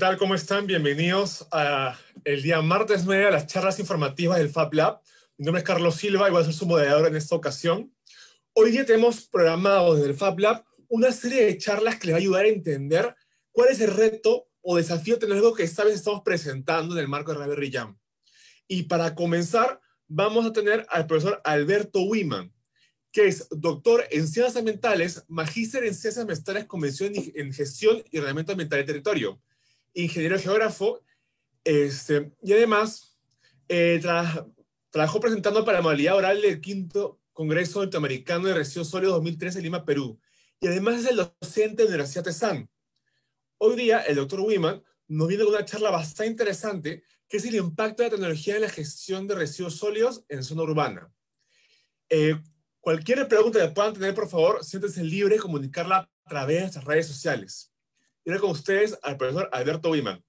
tal? ¿Cómo están? Bienvenidos a el día martes 9 a las charlas informativas del Fab Lab. Mi nombre es Carlos Silva y voy a ser su moderador en esta ocasión. Hoy día tenemos programado desde el Fab Lab una serie de charlas que les va a ayudar a entender cuál es el reto o desafío tecnológico que esta vez estamos presentando en el marco de Raspberry Jam. Y para comenzar, vamos a tener al profesor Alberto Wiman, que es doctor en ciencias ambientales, magíster en ciencias ambientales, convención en gestión y Reglamento ambiental del territorio ingeniero geógrafo, este, y además eh, trabajó presentando para la modalidad oral del quinto Congreso Norteamericano de Residuos Sólidos 2013 en Lima, Perú, y además es el docente de la Universidad de San. Hoy día, el doctor Wiman nos viene con una charla bastante interesante, que es el impacto de la tecnología en la gestión de residuos sólidos en zona urbana. Eh, cualquier pregunta que puedan tener, por favor, siéntense libres de comunicarla a través de nuestras redes sociales. Tiene con ustedes al profesor Alberto Wiman.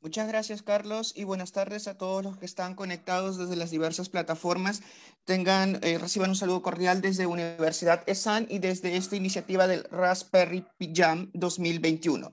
Muchas gracias, Carlos, y buenas tardes a todos los que están conectados desde las diversas plataformas. Tengan, eh, reciban un saludo cordial desde Universidad ESAN y desde esta iniciativa del Raspberry Jam 2021.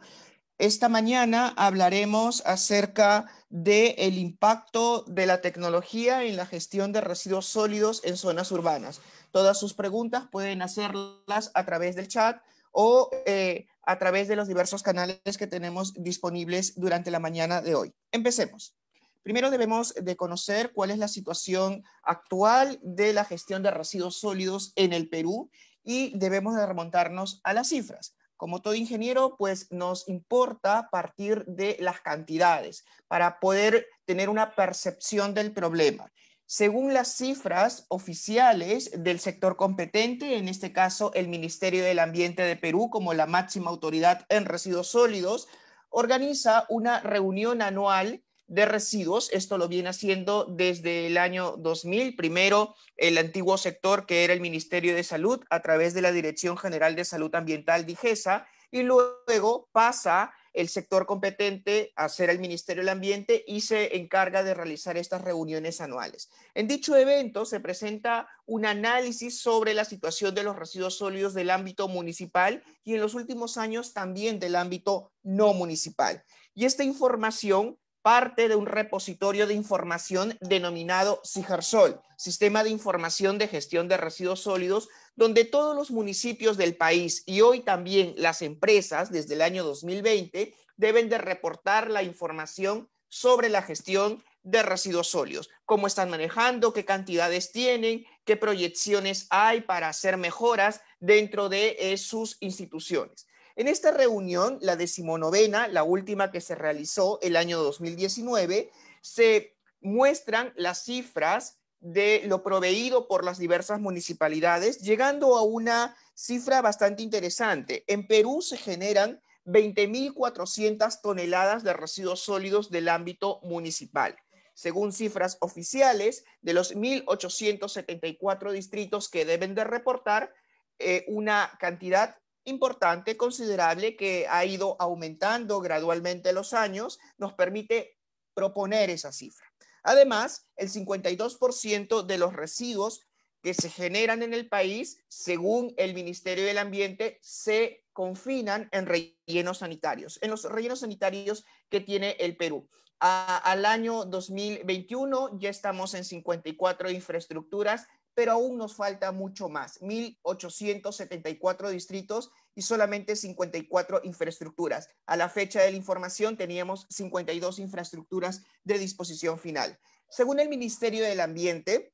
Esta mañana hablaremos acerca del impacto de la tecnología en la gestión de residuos sólidos en zonas urbanas. Todas sus preguntas pueden hacerlas a través del chat o eh, a través de los diversos canales que tenemos disponibles durante la mañana de hoy. Empecemos. Primero debemos de conocer cuál es la situación actual de la gestión de residuos sólidos en el Perú y debemos de remontarnos a las cifras. Como todo ingeniero, pues nos importa partir de las cantidades para poder tener una percepción del problema según las cifras oficiales del sector competente, en este caso el Ministerio del Ambiente de Perú como la máxima autoridad en residuos sólidos, organiza una reunión anual de residuos. Esto lo viene haciendo desde el año 2000. Primero, el antiguo sector que era el Ministerio de Salud a través de la Dirección General de Salud Ambiental, DIGESA, y luego pasa a el sector competente a ser el Ministerio del Ambiente y se encarga de realizar estas reuniones anuales. En dicho evento se presenta un análisis sobre la situación de los residuos sólidos del ámbito municipal y en los últimos años también del ámbito no municipal. Y esta información parte de un repositorio de información denominado SIGERSOL, Sistema de Información de Gestión de Residuos Sólidos, donde todos los municipios del país y hoy también las empresas desde el año 2020 deben de reportar la información sobre la gestión de residuos sólidos, cómo están manejando, qué cantidades tienen, qué proyecciones hay para hacer mejoras dentro de eh, sus instituciones. En esta reunión, la decimonovena, la última que se realizó el año 2019, se muestran las cifras de lo proveído por las diversas municipalidades, llegando a una cifra bastante interesante. En Perú se generan 20.400 toneladas de residuos sólidos del ámbito municipal. Según cifras oficiales, de los 1.874 distritos que deben de reportar eh, una cantidad importante, considerable, que ha ido aumentando gradualmente los años, nos permite proponer esa cifra. Además, el 52% de los residuos que se generan en el país, según el Ministerio del Ambiente, se confinan en rellenos sanitarios, en los rellenos sanitarios que tiene el Perú. al año 2021 ya estamos en 54 infraestructuras pero aún nos falta mucho más, 1.874 distritos y solamente 54 infraestructuras. A la fecha de la información teníamos 52 infraestructuras de disposición final. Según el Ministerio del Ambiente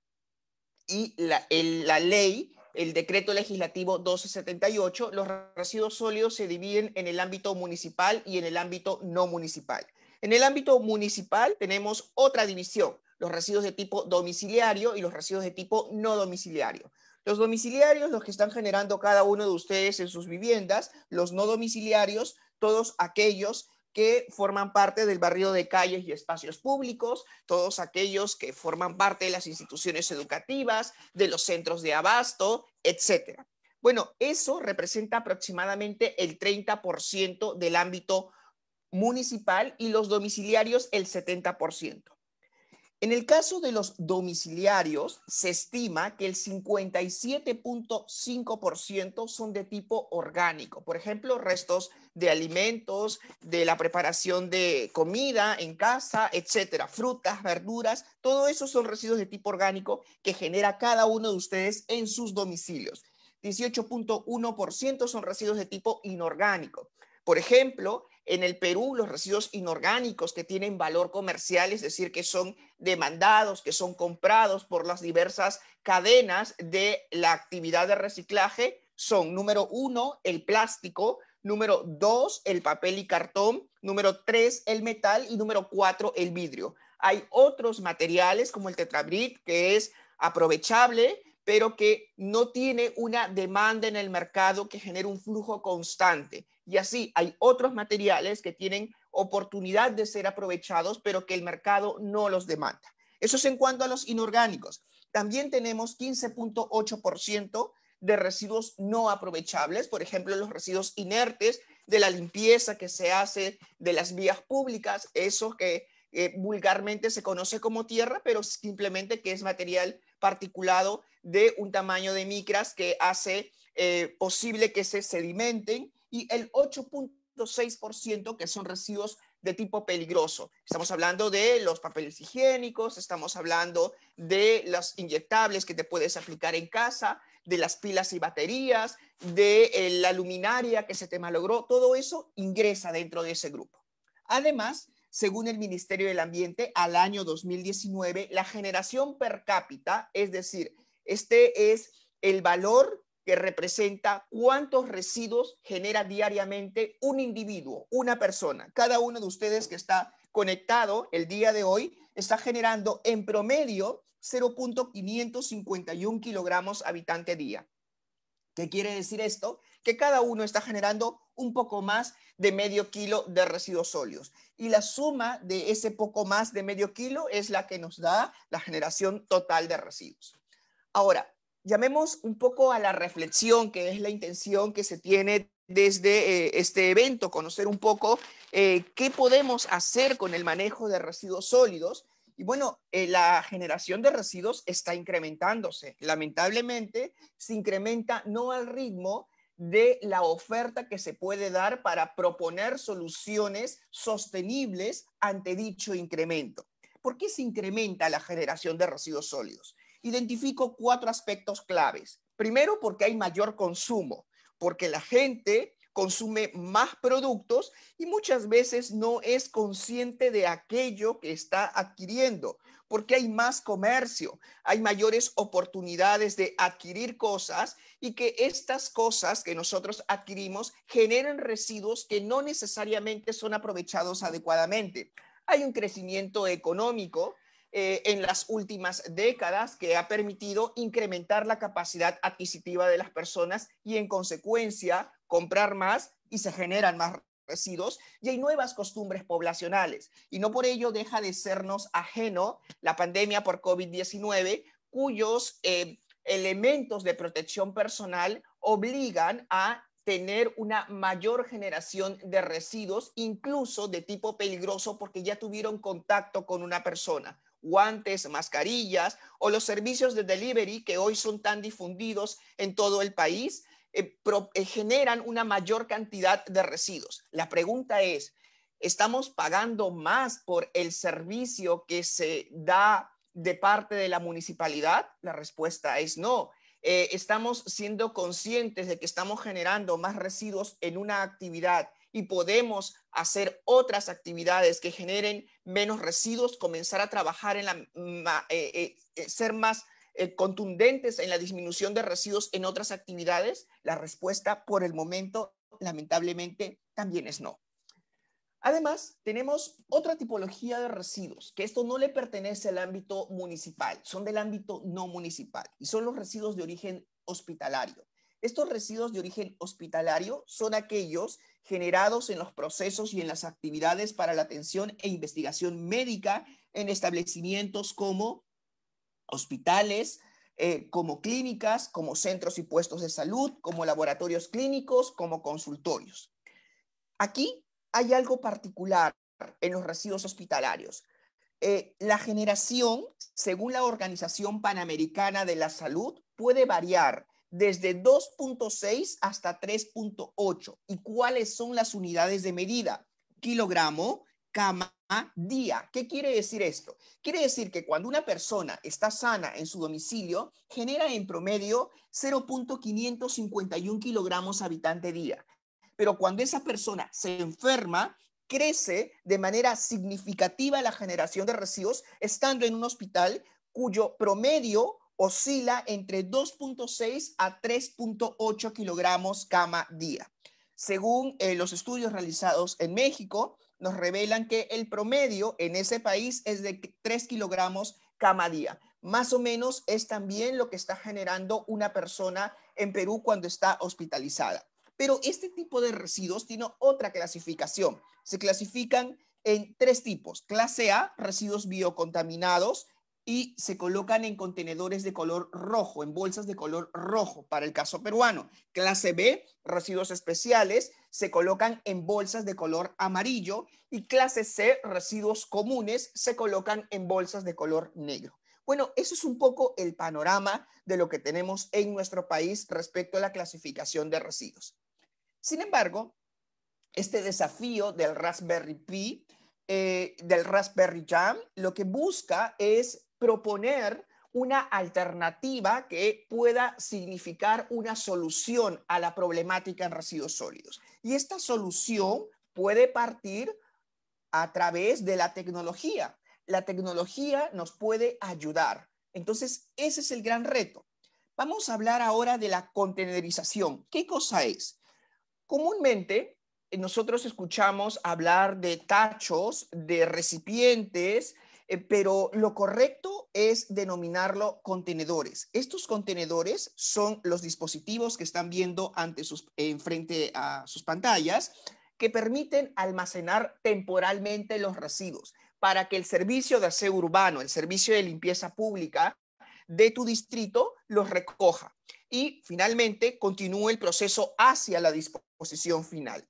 y la, ley, el decreto legislativo 1278, los residuos sólidos se dividen en el ámbito municipal y en el ámbito no municipal. En el ámbito municipal tenemos otra división, los residuos de tipo domiciliario y los residuos de tipo no domiciliario. Los domiciliarios, los que están generando cada uno de ustedes en sus viviendas, los no domiciliarios, todos aquellos que forman parte del barrio de calles y espacios públicos, todos aquellos que forman parte de las instituciones educativas, de los centros de abasto, etc. Bueno, eso representa aproximadamente el 30% del ámbito municipal y los domiciliarios el 70%. En el caso de los domiciliarios, se estima que el 57.5% son de tipo orgánico, por ejemplo, restos de alimentos, de la preparación de comida en casa, etcétera, frutas, verduras, todo eso son residuos de tipo orgánico que genera cada uno de ustedes en sus domicilios. 18.1% son residuos de tipo inorgánico. Por ejemplo, en el Perú los residuos inorgánicos que tienen valor comercial, es decir, que son demandados, que son comprados por las diversas cadenas de la actividad de reciclaje, son número uno, el plástico, número dos, el papel y cartón, número tres, el metal y número cuatro, el vidrio. Hay otros materiales como el tetrabrit que es aprovechable, pero que no tiene una demanda en el mercado que genere un flujo constante. Y así hay otros materiales que tienen oportunidad de ser aprovechados, pero que el mercado no los demanda. Eso es en cuanto a los inorgánicos. También tenemos 15.8% de residuos no aprovechables, por ejemplo, los residuos inertes de la limpieza que se hace de las vías públicas, esos que eh, vulgarmente se conoce como tierra, pero simplemente que es material particulado de un tamaño de micras que hace eh, posible que se sedimenten y el 8.6% que son residuos de tipo peligroso. Estamos hablando de los papeles higiénicos, estamos hablando de los inyectables que te puedes aplicar en casa, de las pilas y baterías, de eh, la luminaria que se te malogró, todo eso ingresa dentro de ese grupo. Además, según el Ministerio del Ambiente, al año 2019, la generación per cápita, es decir, este es el valor representa cuántos residuos genera diariamente un individuo, una persona. Cada uno de ustedes que está conectado el día de hoy está generando en promedio 0.551 kilogramos habitante día. ¿Qué quiere decir esto? Que cada uno está generando un poco más de medio kilo de residuos sólidos. Y la suma de ese poco más de medio kilo es la que nos da la generación total de residuos. Ahora, llamemos un poco a la reflexión, que es la intención que se tiene desde eh, este evento, conocer un poco eh, qué podemos hacer con el manejo de residuos sólidos. Y bueno, eh, la generación de residuos está incrementándose. Lamentablemente, se incrementa no al ritmo de la oferta que se puede dar para proponer soluciones sostenibles ante dicho incremento. ¿Por qué se incrementa la generación de residuos sólidos? identifico cuatro aspectos claves. Primero, porque hay mayor consumo, porque la gente consume más productos y muchas veces no es consciente de aquello que está adquiriendo, porque hay más comercio, hay mayores oportunidades de adquirir cosas y que estas cosas que nosotros adquirimos generan residuos que no necesariamente son aprovechados adecuadamente. Hay un crecimiento económico eh, en las últimas décadas que ha permitido incrementar la capacidad adquisitiva de las personas y en consecuencia comprar más y se generan más residuos y hay nuevas costumbres poblacionales. Y no por ello deja de sernos ajeno la pandemia por COVID-19 cuyos eh, elementos de protección personal obligan a tener una mayor generación de residuos, incluso de tipo peligroso, porque ya tuvieron contacto con una persona guantes, mascarillas o los servicios de delivery que hoy son tan difundidos en todo el país, eh, eh, generan una mayor cantidad de residuos. La pregunta es, ¿estamos pagando más por el servicio que se da de parte de la municipalidad? La respuesta es no. Eh, estamos siendo conscientes de que estamos generando más residuos en una actividad y podemos hacer otras actividades que generen menos residuos, comenzar a trabajar en la, eh, eh, ser más eh, contundentes en la disminución de residuos en otras actividades? La respuesta por el momento, lamentablemente, también es no. Además, tenemos otra tipología de residuos, que esto no le pertenece al ámbito municipal, son del ámbito no municipal y son los residuos de origen hospitalario. Estos residuos de origen hospitalario son aquellos generados en los procesos y en las actividades para la atención e investigación médica en establecimientos como hospitales, eh, como clínicas, como centros y puestos de salud, como laboratorios clínicos, como consultorios. Aquí hay algo particular en los residuos hospitalarios. Eh, la generación, según la Organización Panamericana de la Salud, puede variar desde 2.6 hasta 3.8. ¿Y cuáles son las unidades de medida? Kilogramo, cama, día. ¿Qué quiere decir esto? Quiere decir que cuando una persona está sana en su domicilio, genera en promedio 0.551 kilogramos habitante día. Pero cuando esa persona se enferma, crece de manera significativa la generación de residuos estando en un hospital cuyo promedio oscila entre 2.6 a 3.8 kilogramos cama día. Según eh, los estudios realizados en México, nos revelan que el promedio en ese país es de 3 kilogramos cama día. Más o menos es también lo que está generando una persona en Perú cuando está hospitalizada. Pero este tipo de residuos tiene otra clasificación. Se clasifican en tres tipos. Clase A, residuos biocontaminados, y se colocan en contenedores de color rojo, en bolsas de color rojo para el caso peruano. Clase B, residuos especiales, se colocan en bolsas de color amarillo y clase C, residuos comunes, se colocan en bolsas de color negro. Bueno, eso es un poco el panorama de lo que tenemos en nuestro país respecto a la clasificación de residuos. Sin embargo, este desafío del Raspberry Pi, eh, del Raspberry Jam, lo que busca es proponer una alternativa que pueda significar una solución a la problemática en residuos sólidos. Y esta solución puede partir a través de la tecnología. La tecnología nos puede ayudar. Entonces, ese es el gran reto. Vamos a hablar ahora de la contenerización. ¿Qué cosa es? Comúnmente eh, nosotros escuchamos hablar de tachos, de recipientes, eh, pero lo correcto es denominarlo contenedores. Estos contenedores son los dispositivos que están viendo ante sus, en frente a sus pantallas que permiten almacenar temporalmente los residuos para que el servicio de aseo urbano, el servicio de limpieza pública de tu distrito los recoja y finalmente continúe el proceso hacia la disposición final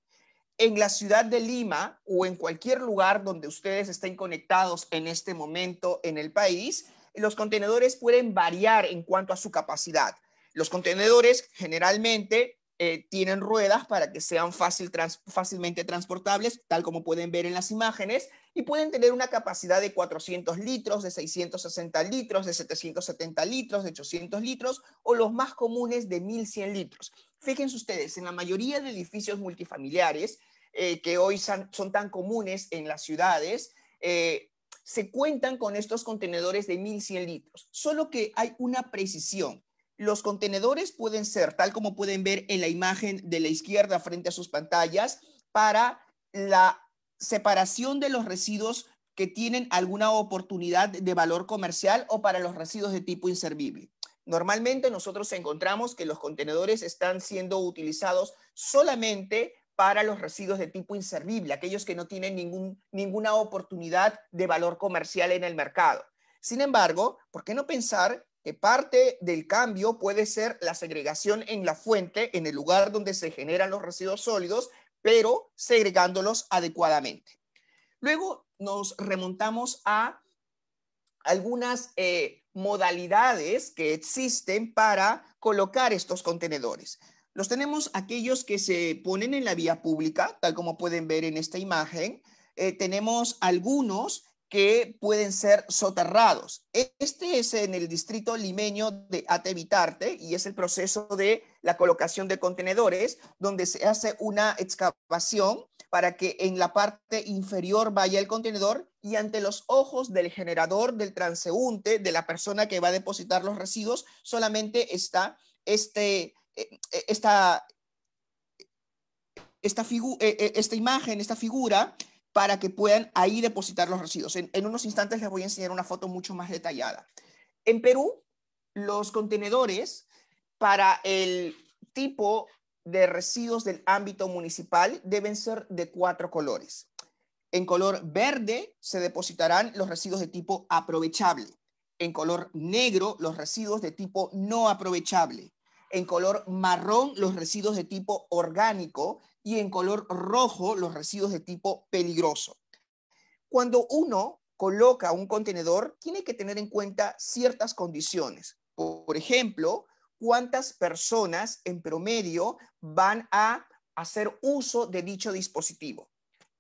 en la ciudad de Lima o en cualquier lugar donde ustedes estén conectados en este momento en el país, los contenedores pueden variar en cuanto a su capacidad. Los contenedores generalmente eh, tienen ruedas para que sean fácilmente transportables, tal como pueden ver en las imágenes, y pueden tener una capacidad de 400 litros, de 660 litros, de 770 litros, de 800 litros, o los más comunes de 1100 litros. Fíjense ustedes, en la mayoría de edificios multifamiliares eh, que hoy son, tan comunes en las ciudades, eh, se cuentan con estos contenedores de 1100 litros, solo que hay una precisión. Los contenedores pueden ser, tal como pueden ver en la imagen de la izquierda frente a sus pantallas, para la separación de los residuos que tienen alguna oportunidad de valor comercial o para los residuos de tipo inservible. Normalmente nosotros encontramos que los contenedores están siendo utilizados solamente para los residuos de tipo inservible, aquellos que no tienen ninguna oportunidad de valor comercial en el mercado. Sin embargo, ¿por qué no pensar que parte del cambio puede ser la segregación en la fuente, en el lugar donde se generan los residuos sólidos, pero segregándolos adecuadamente? Luego nos remontamos a algunas eh, modalidades que existen para colocar estos contenedores. Los tenemos aquellos que se ponen en la vía pública, tal como pueden ver en esta imagen. Eh, tenemos algunos que pueden ser soterrados. Este es en el distrito limeño de Atevitarte y es el proceso de la colocación de contenedores donde se hace una excavación para que en la parte inferior vaya el contenedor y ante los ojos del generador, del transeúnte, de la persona que va a depositar los residuos, solamente está este, eh, eh, esta, esta, eh, esta imagen, esta figura para que puedan ahí depositar los residuos. en, unos instantes les voy a enseñar una foto mucho más detallada. En Perú, los contenedores para el tipo de residuos del ámbito municipal deben ser de cuatro colores. En color verde se depositarán los residuos de tipo aprovechable. En color negro, los residuos de tipo no aprovechable. En color marrón, los residuos de tipo orgánico. Y en color rojo, los residuos de tipo peligroso. Cuando uno coloca un contenedor, tiene que tener en cuenta ciertas condiciones. Por ejemplo, cuántas personas en promedio van a hacer uso de dicho dispositivo.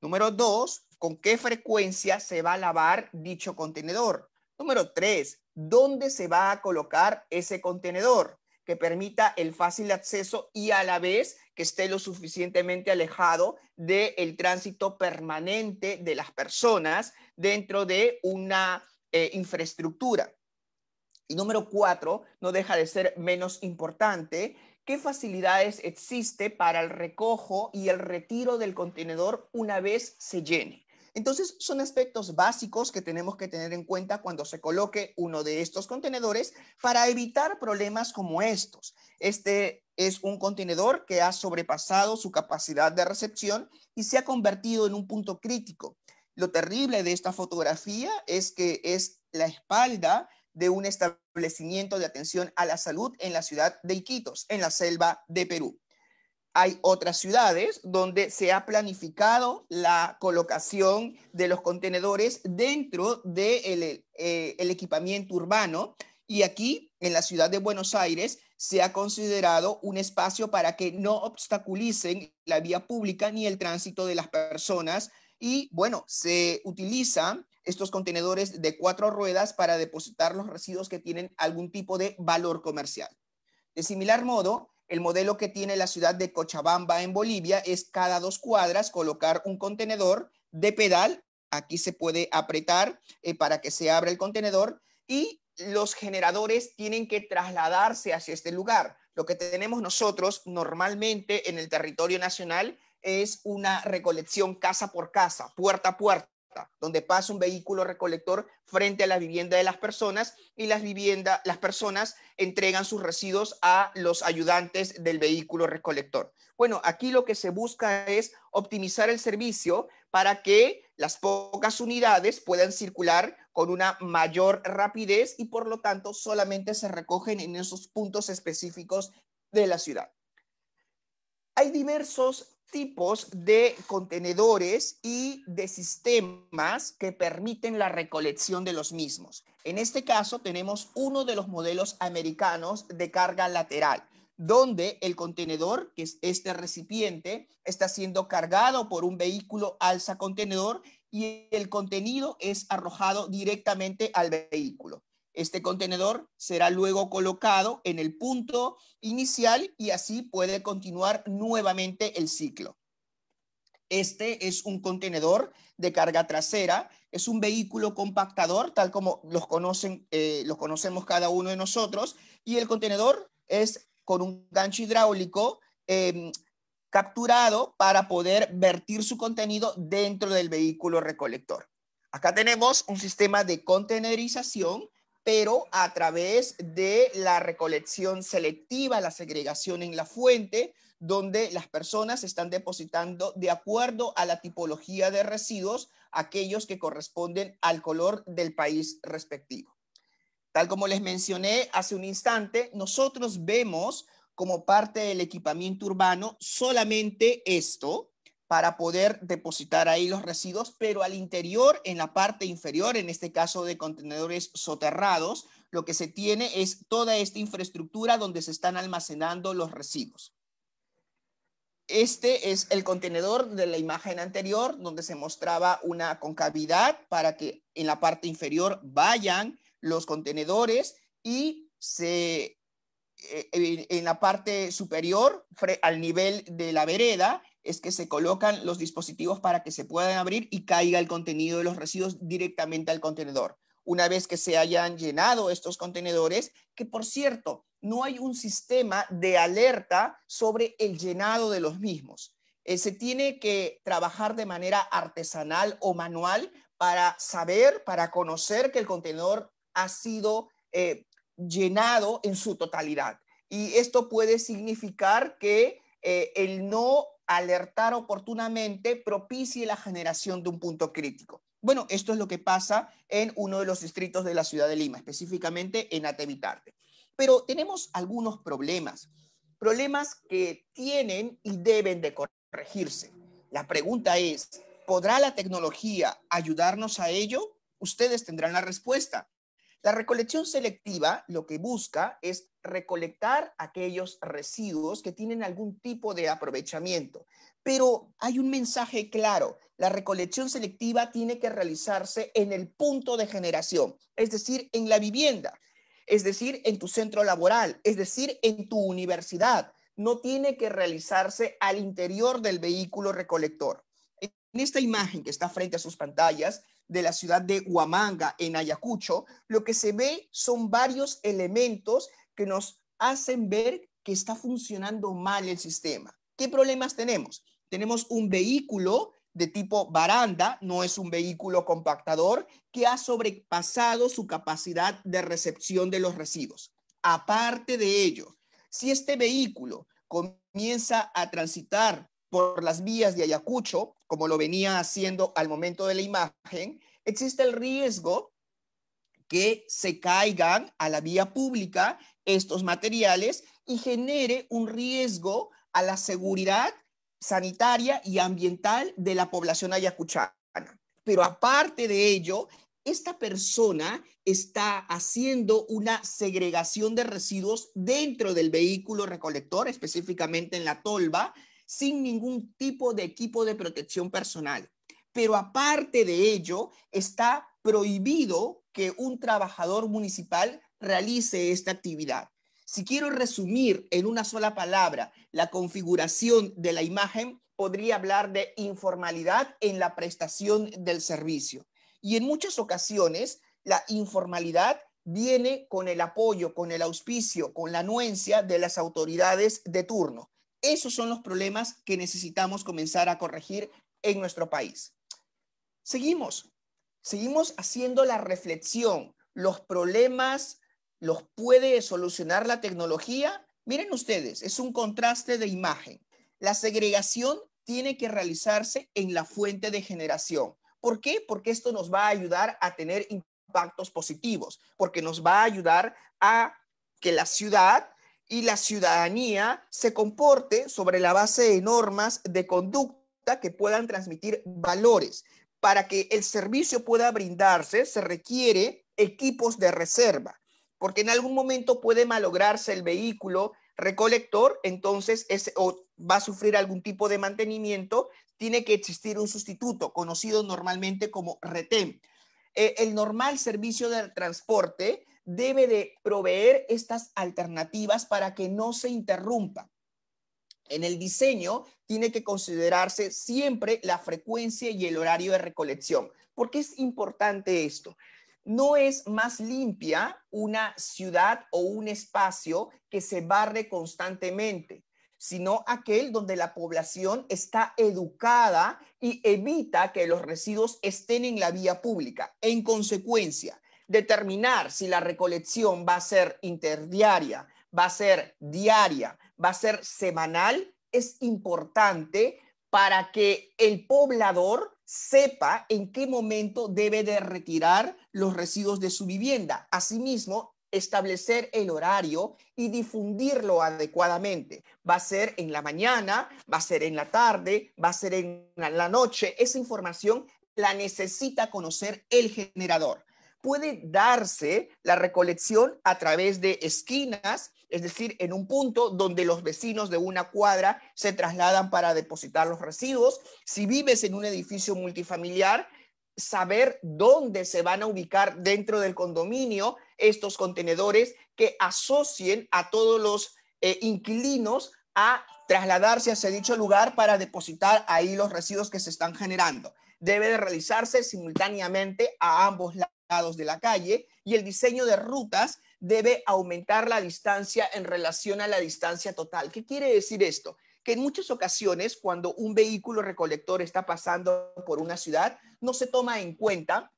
Número dos, con qué frecuencia se va a lavar dicho contenedor. Número tres, dónde se va a colocar ese contenedor que permita el fácil acceso y a la vez que esté lo suficientemente alejado del tránsito permanente de las personas dentro de una eh, infraestructura. Y número cuatro, no deja de ser menos importante, ¿qué facilidades existe para el recojo y el retiro del contenedor una vez se llene? Entonces, son aspectos básicos que tenemos que tener en cuenta cuando se coloque uno de estos contenedores para evitar problemas como estos. Este es un contenedor que ha sobrepasado su capacidad de recepción y se ha convertido en un punto crítico. Lo terrible de esta fotografía es que es la espalda de un establecimiento de atención a la salud en la ciudad de Iquitos, en la selva de Perú. Hay otras ciudades donde se ha planificado la colocación de los contenedores dentro del eh, equipamiento urbano y aquí, en la ciudad de Buenos Aires, se ha considerado un espacio para que no obstaculicen la vía pública ni el tránsito de las personas y bueno, se utilizan estos contenedores de cuatro ruedas para depositar los residuos que tienen algún tipo de valor comercial. De similar modo, el modelo que tiene la ciudad de Cochabamba en Bolivia es cada dos cuadras colocar un contenedor de pedal. Aquí se puede apretar eh, para que se abra el contenedor y los generadores tienen que trasladarse hacia este lugar. Lo que tenemos nosotros normalmente en el territorio nacional es una recolección casa por casa, puerta a puerta donde pasa un vehículo recolector frente a la vivienda de las personas y las viviendas, las personas entregan sus residuos a los ayudantes del vehículo recolector. Bueno, aquí lo que se busca es optimizar el servicio para que las pocas unidades puedan circular con una mayor rapidez y por lo tanto solamente se recogen en esos puntos específicos de la ciudad hay diversos tipos de contenedores y de sistemas que permiten la recolección de los mismos. En este caso tenemos uno de los modelos americanos de carga lateral, donde el contenedor, que es este recipiente, está siendo cargado por un vehículo alza contenedor y el contenido es arrojado directamente al vehículo. Este contenedor será luego colocado en el punto inicial y así puede continuar nuevamente el ciclo. Este es un contenedor de carga trasera, es un vehículo compactador, tal como los, conocen, eh, los conocemos cada uno de nosotros, y el contenedor es con un gancho hidráulico em, capturado para poder vertir su contenido dentro del vehículo recolector. Acá tenemos un sistema de contenerización pero a través de la recolección selectiva, la segregación en la fuente, donde las personas están depositando de acuerdo a la tipología de residuos aquellos que corresponden al color del país respectivo. Tal como les mencioné hace un instante, nosotros vemos como parte del equipamiento urbano solamente esto, para poder depositar ahí los residuos, pero al interior, en la parte inferior, en este caso de contenedores soterrados, lo que se tiene es toda esta infraestructura donde se están almacenando los residuos. Este es el contenedor de la imagen anterior, donde se mostraba una concavidad para que en la parte inferior vayan los contenedores y se, eh, en la parte superior, al nivel de la vereda, es que se colocan los dispositivos para que se puedan abrir y caiga el contenido de los residuos directamente al contenedor. Una vez que se hayan llenado estos contenedores, que por cierto, no hay un sistema de alerta sobre el llenado de los mismos. Eh, se tiene que trabajar de manera artesanal o manual para saber, para conocer que el contenedor ha sido eh, llenado en su totalidad. Y esto puede significar que eh, el no alertar oportunamente propicie la generación de un punto crítico. Bueno, esto es lo que pasa en uno de los distritos de la ciudad de Lima, específicamente en Atevitarte. Pero tenemos algunos problemas, problemas que tienen y deben de corregirse. La pregunta es, ¿podrá la tecnología ayudarnos a ello? Ustedes tendrán la respuesta. La recolección selectiva lo que busca es recolectar aquellos residuos que tienen algún tipo de aprovechamiento. Pero hay un mensaje claro, la recolección selectiva tiene que realizarse en el punto de generación, es decir, en la vivienda, es decir, en tu centro laboral, es decir, en tu universidad. No tiene que realizarse al interior del vehículo recolector. En esta imagen que está frente a sus pantallas, de la ciudad de Huamanga, en Ayacucho, lo que se ve son varios elementos que nos hacen ver que está funcionando mal el sistema. ¿Qué problemas tenemos? Tenemos un vehículo de tipo baranda, no es un vehículo compactador, que ha sobrepasado su capacidad de recepción de los residuos. Aparte de ello, si este vehículo comienza a transitar por las vías de Ayacucho, como lo venía haciendo al momento de la imagen, existe el riesgo que se caigan a la vía pública estos materiales y genere un riesgo a la seguridad sanitaria y ambiental de la población ayacuchana. Pero aparte de ello, esta persona está haciendo una segregación de residuos dentro del vehículo recolector, específicamente en la tolva, sin ningún tipo de equipo de protección personal. Pero aparte de ello, está prohibido que un trabajador municipal realice esta actividad. Si quiero resumir en una sola palabra la configuración de la imagen, podría hablar de informalidad en la prestación del servicio. Y en muchas ocasiones, la informalidad viene con el apoyo, con el auspicio, con la anuencia de las autoridades de turno. Esos son los problemas que necesitamos comenzar a corregir en nuestro país. Seguimos, seguimos haciendo la reflexión. Los problemas los puede solucionar la tecnología. Miren ustedes, es un contraste de imagen. La segregación tiene que realizarse en la fuente de generación. ¿Por qué? Porque esto nos va a ayudar a tener impactos positivos, porque nos va a ayudar a que la ciudad y la ciudadanía se comporte sobre la base de normas de conducta que puedan transmitir valores. Para que el servicio pueda brindarse se requiere equipos de reserva, porque en algún momento puede malograrse el vehículo recolector, entonces va a sufrir algún tipo de mantenimiento, tiene que existir un sustituto, conocido normalmente como retén. Eh, el normal servicio del transporte debe de proveer estas alternativas para que no se interrumpa. En el diseño tiene que considerarse siempre la frecuencia y el horario de recolección. ¿Por qué es importante esto? No es más limpia una ciudad o un espacio que se barre constantemente, sino aquel donde la población está educada y evita que los residuos estén en la vía pública. En consecuencia, determinar si la recolección va a ser interdiaria, va a ser diaria, va a ser semanal, es importante para que el poblador sepa en qué momento debe de retirar los residuos de su vivienda. Asimismo, establecer el horario y difundirlo adecuadamente. Va a ser en la mañana, va a ser en la tarde, va a ser en la noche. Esa información la necesita conocer el generador puede darse la recolección a través de esquinas, es decir, en un punto donde los vecinos de una cuadra se trasladan para depositar los residuos. Si vives en un edificio multifamiliar, saber dónde se van a ubicar dentro del condominio estos contenedores que asocien a todos los eh, inquilinos a trasladarse hacia dicho lugar para depositar ahí los residuos que se están generando. Debe de realizarse simultáneamente a ambos lados de la calle y el diseño de rutas debe aumentar la distancia en relación a la distancia total. ¿Qué quiere decir esto? Que en muchas ocasiones cuando un vehículo recolector está pasando por una ciudad, no se toma en cuenta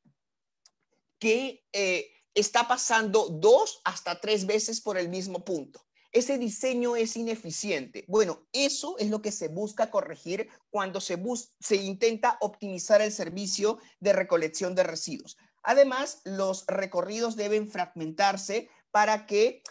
que eh, está pasando dos hasta tres veces por el mismo punto. Ese diseño es ineficiente. Bueno, eso es lo que se busca corregir cuando se intenta optimizar el servicio de recolección de residuos. Además, los recorridos deben fragmentarse para que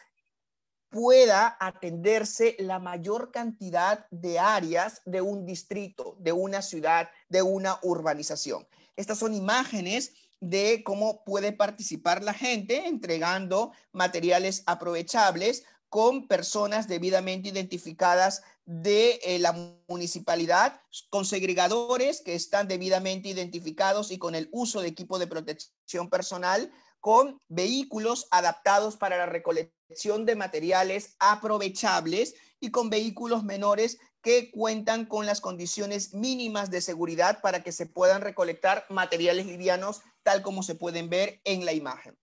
pueda atenderse la mayor cantidad de áreas de un distrito, de una ciudad, de una urbanización. Estas son imágenes de cómo puede participar la gente entregando materiales aprovechables con personas debidamente identificadas de eh, la municipalidad, con segregadores que están debidamente identificados y con el uso de equipo de protección personal, con vehículos adaptados para la recolección de materiales aprovechables y con vehículos menores que cuentan con las condiciones mínimas de seguridad para que se puedan recolectar materiales livianos tal como se pueden ver en la imagen.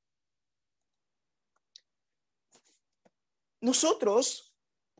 Nosotros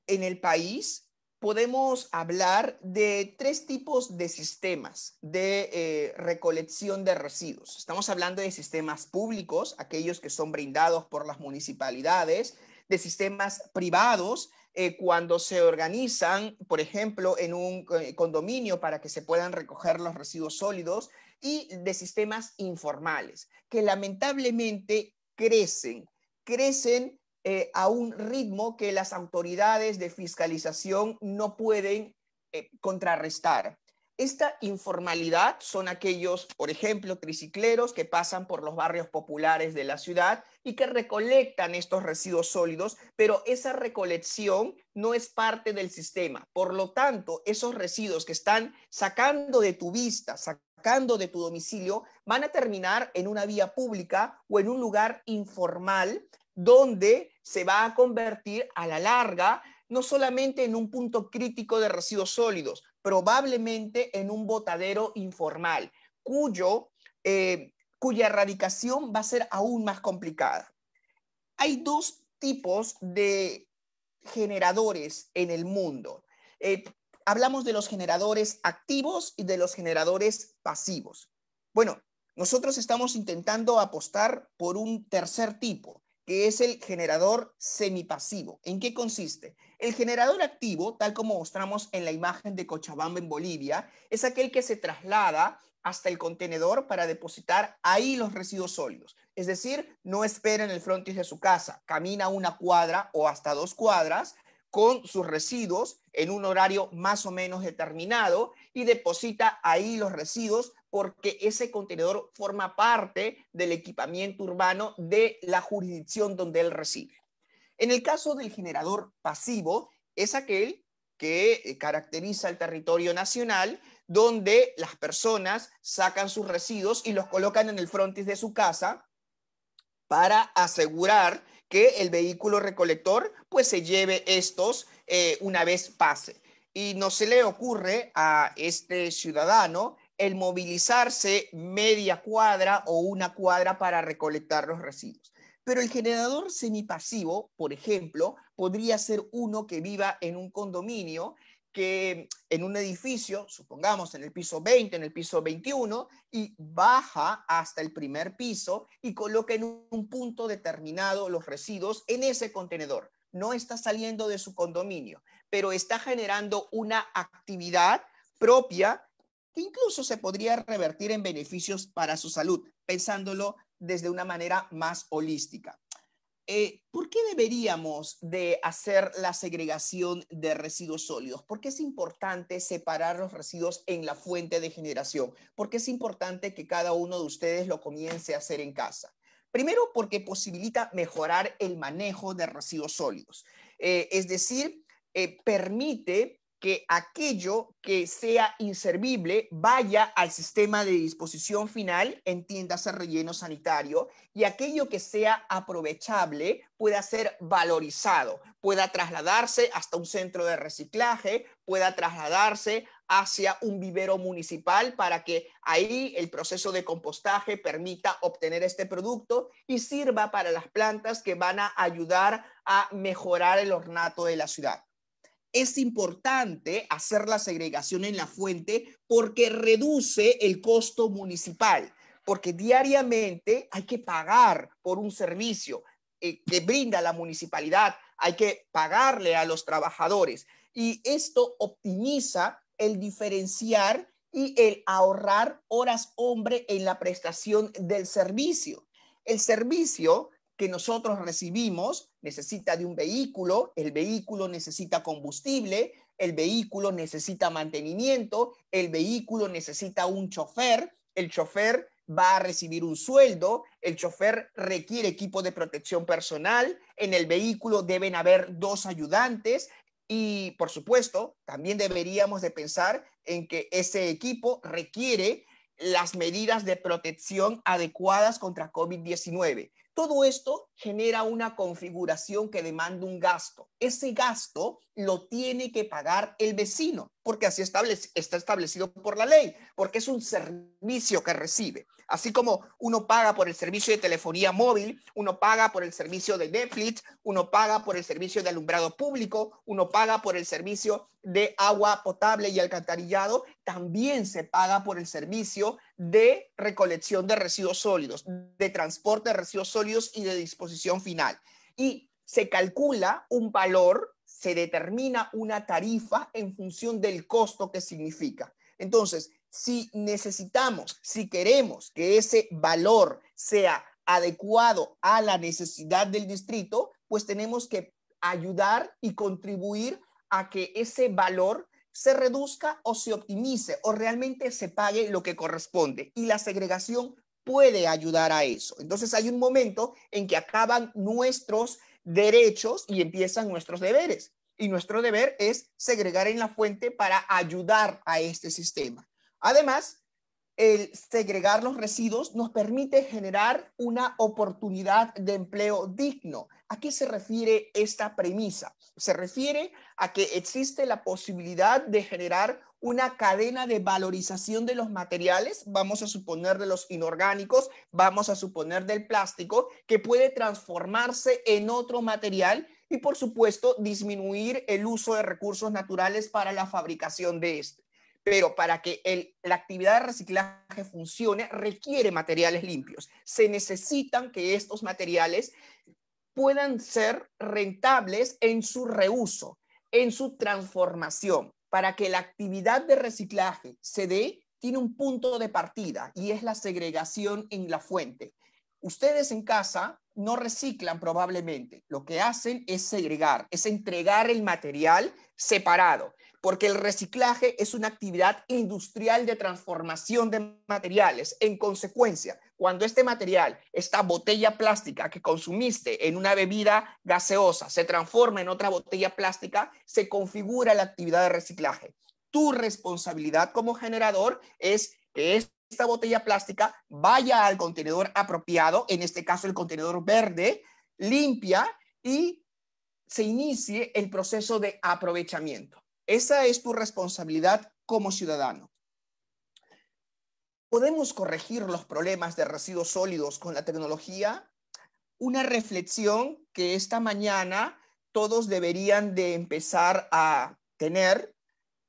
en el país podemos hablar de tres tipos de sistemas de eh, recolección de residuos. Estamos hablando de sistemas públicos, aquellos que son brindados por las municipalidades, de sistemas privados, eh, cuando se organizan, por ejemplo, en un eh, condominio para que se puedan recoger los residuos sólidos y de sistemas informales, que lamentablemente crecen, crecen eh, a un ritmo que las autoridades de fiscalización no pueden eh, contrarrestar. Esta informalidad son aquellos, por ejemplo, tricicleros que pasan por los barrios populares de la ciudad y que recolectan estos residuos sólidos, pero esa recolección no es parte del sistema. Por lo tanto, esos residuos que están sacando de tu vista, sacando de tu domicilio, van a terminar en una vía pública o en un lugar informal donde se va a convertir a la larga no solamente en un punto crítico de residuos sólidos, probablemente en un botadero informal, eh, cuya erradicación va a ser aún más complicada. Hay dos tipos de generadores en el mundo. Eh, hablamos de los generadores activos y de los generadores pasivos. Bueno, nosotros estamos intentando apostar por un tercer tipo, que es el generador semipasivo. ¿En qué consiste? El generador activo, tal como mostramos en la imagen de Cochabamba en Bolivia, es aquel que se traslada hasta el contenedor para depositar ahí los residuos sólidos. Es decir, no espera en el frontis de su casa, camina una cuadra o hasta dos cuadras con sus residuos en un horario más o menos determinado y deposita ahí los residuos porque ese contenedor forma parte del equipamiento urbano de la jurisdicción donde él reside. En el caso del generador pasivo, es aquel que eh, caracteriza el territorio nacional, donde las personas sacan sus residuos y los colocan en el frontis de su casa para asegurar que el vehículo recolector pues se lleve estos eh, una vez pase. Y no se le ocurre a este ciudadano el movilizarse media cuadra o una cuadra para recolectar los residuos. Pero el generador semipasivo, por ejemplo, podría ser uno que viva en un condominio, que en un edificio, supongamos en el piso 20, en el piso 21, y baja hasta el primer piso y coloca en un punto determinado los residuos en ese contenedor. No está saliendo de su condominio, pero está generando una actividad propia incluso se podría revertir en beneficios para su salud, pensándolo desde una manera más holística. Eh, ¿Por qué deberíamos de hacer la segregación de residuos sólidos? ¿Por qué es importante separar los residuos en la fuente de generación? ¿Por qué es importante que cada uno de ustedes lo comience a hacer en casa? Primero, porque posibilita mejorar el manejo de residuos sólidos. Eh, es decir, eh, permite que aquello que sea inservible vaya al sistema de disposición final, de relleno sanitario, y aquello que sea aprovechable pueda ser valorizado, pueda trasladarse hasta un centro de reciclaje, pueda trasladarse hacia un vivero municipal para que ahí el proceso de compostaje permita obtener este producto y sirva para las plantas que van a ayudar a mejorar el ornato de la ciudad es importante hacer la segregación en la fuente porque reduce el costo municipal, porque diariamente hay que pagar por un servicio eh, que brinda la municipalidad, hay que pagarle a los trabajadores y esto optimiza el diferenciar y el ahorrar horas hombre en la prestación del servicio. El servicio que nosotros recibimos necesita de un vehículo, el vehículo necesita combustible, el vehículo necesita mantenimiento, el vehículo necesita un chofer, el chofer va a recibir un sueldo, el chofer requiere equipo de protección personal, en el vehículo deben haber dos ayudantes y, por supuesto, también deberíamos de pensar en que ese equipo requiere las medidas de protección adecuadas contra COVID-19. Todo esto genera una configuración que demanda un gasto. Ese gasto lo tiene que pagar el vecino, porque así establece, está establecido por la ley, porque es un servicio que recibe. Así como uno paga por el servicio de telefonía móvil, uno paga por el servicio de Netflix, uno paga por el servicio de alumbrado público, uno paga por el servicio de agua potable y alcantarillado, también se paga por el servicio de recolección de residuos sólidos, de transporte de residuos sólidos y de disposición final. Y se calcula un valor se determina una tarifa en función del costo que significa. Entonces, si necesitamos, si queremos que ese valor sea adecuado a la necesidad del distrito, pues tenemos que ayudar y contribuir a que ese valor se reduzca o se optimice o realmente se pague lo que corresponde. Y la segregación puede ayudar a eso. Entonces hay un momento en que acaban nuestros derechos y empiezan nuestros deberes. Y nuestro deber es segregar en la fuente para ayudar a este sistema. Además, el segregar los residuos nos permite generar una oportunidad de empleo digno. ¿A qué se refiere esta premisa? Se refiere a que existe la posibilidad de generar una cadena de valorización de los materiales, vamos a suponer de los inorgánicos, vamos a suponer del plástico, que puede transformarse en otro material y por supuesto disminuir el uso de recursos naturales para la fabricación de este. Pero para que la actividad de reciclaje funcione requiere materiales limpios. Se necesitan que estos materiales puedan ser rentables en su reuso, en su transformación para que la actividad de reciclaje se dé, tiene un punto de partida y es la segregación en la fuente. Ustedes en casa no reciclan probablemente, lo que hacen es segregar, es entregar el material separado porque el reciclaje es una actividad industrial de transformación de materiales. En consecuencia, cuando este material, esta botella plástica que consumiste en una bebida gaseosa, se transforma en otra botella plástica, se configura la actividad de reciclaje. Tu responsabilidad como generador es que esta botella plástica vaya al contenedor apropiado, en este caso el contenedor verde, limpia y se inicie el proceso de aprovechamiento. Esa es tu responsabilidad como ciudadano. ¿Podemos corregir los problemas de residuos sólidos con la tecnología? Una reflexión que esta mañana todos deberían de empezar a tener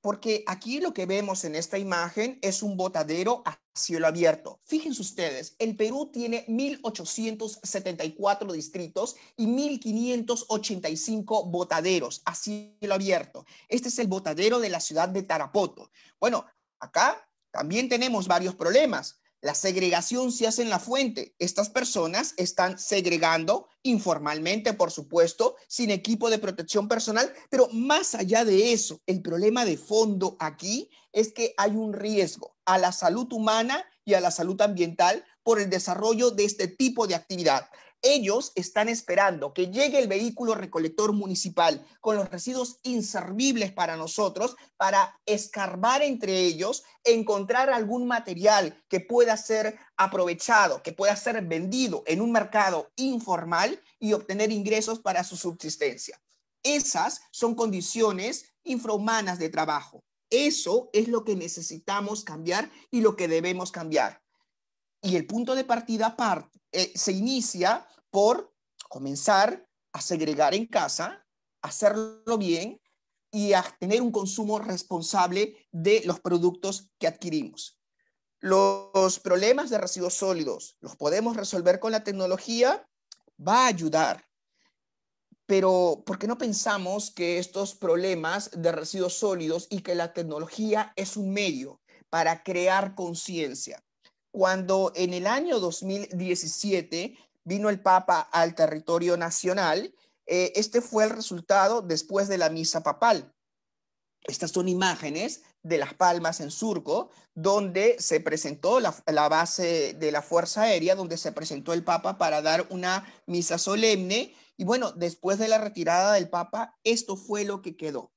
porque aquí lo que vemos en esta imagen es un botadero a cielo abierto. Fíjense ustedes, el Perú tiene 1.874 distritos y 1.585 botaderos a cielo abierto. Este es el botadero de la ciudad de Tarapoto. Bueno, acá también tenemos varios problemas. La segregación se hace en la fuente. Estas personas están segregando informalmente, por supuesto, sin equipo de protección personal, pero más allá de eso, el problema de fondo aquí es que hay un riesgo a la salud humana y a la salud ambiental por el desarrollo de este tipo de actividad. Ellos están esperando que llegue el vehículo recolector municipal con los residuos inservibles para nosotros para escarbar entre ellos, encontrar algún material que pueda ser aprovechado, que pueda ser vendido en un mercado informal y obtener ingresos para su subsistencia. Esas son condiciones infrahumanas de trabajo. Eso es lo que necesitamos cambiar y lo que debemos cambiar. Y el punto de partida eh, se inicia por comenzar a segregar en casa, hacerlo bien y a tener un consumo responsable de los productos que adquirimos. Los problemas de residuos sólidos los podemos resolver con la tecnología, va a ayudar. Pero, ¿por qué no pensamos que estos problemas de residuos sólidos y que la tecnología es un medio para crear conciencia? cuando en el año 2017 vino el Papa al territorio nacional, eh, este fue el resultado después de la misa papal. Estas son imágenes de Las Palmas en Surco, donde se presentó la, base de la Fuerza Aérea, donde se presentó el Papa para dar una misa solemne. Y bueno, después de la retirada del Papa, esto fue lo que quedó.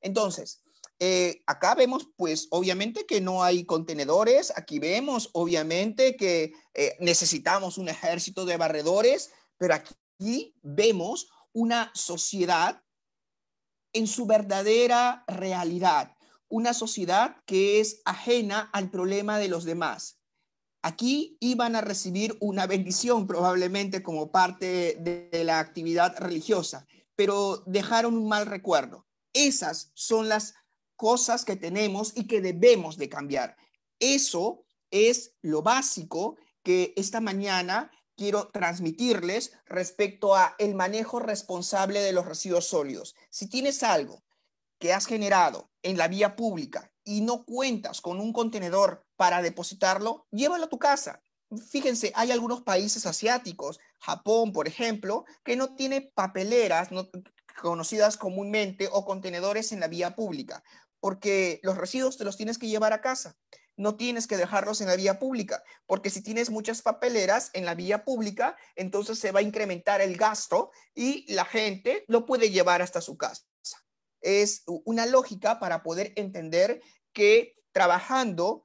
Entonces, eh, acá vemos, pues, obviamente que no hay contenedores. Aquí vemos, obviamente, que eh, necesitamos un ejército de barredores, pero aquí vemos una sociedad en su verdadera realidad, una sociedad que es ajena al problema de los demás. Aquí iban a recibir una bendición probablemente como parte de, de la actividad religiosa, pero dejaron un mal recuerdo. Esas son las cosas que tenemos y que debemos de cambiar. Eso es lo básico que esta mañana quiero transmitirles respecto a el manejo responsable de los residuos sólidos. Si tienes algo que has generado en la vía pública y no cuentas con un contenedor para depositarlo, llévalo a tu casa. Fíjense, hay algunos países asiáticos, Japón, por ejemplo, que no tiene papeleras conocidas comúnmente o contenedores en la vía pública porque los residuos te los tienes que llevar a casa. No tienes que dejarlos en la vía pública, porque si tienes muchas papeleras en la vía pública, entonces se va a incrementar el gasto y la gente lo puede llevar hasta su casa. Es una lógica para poder entender que trabajando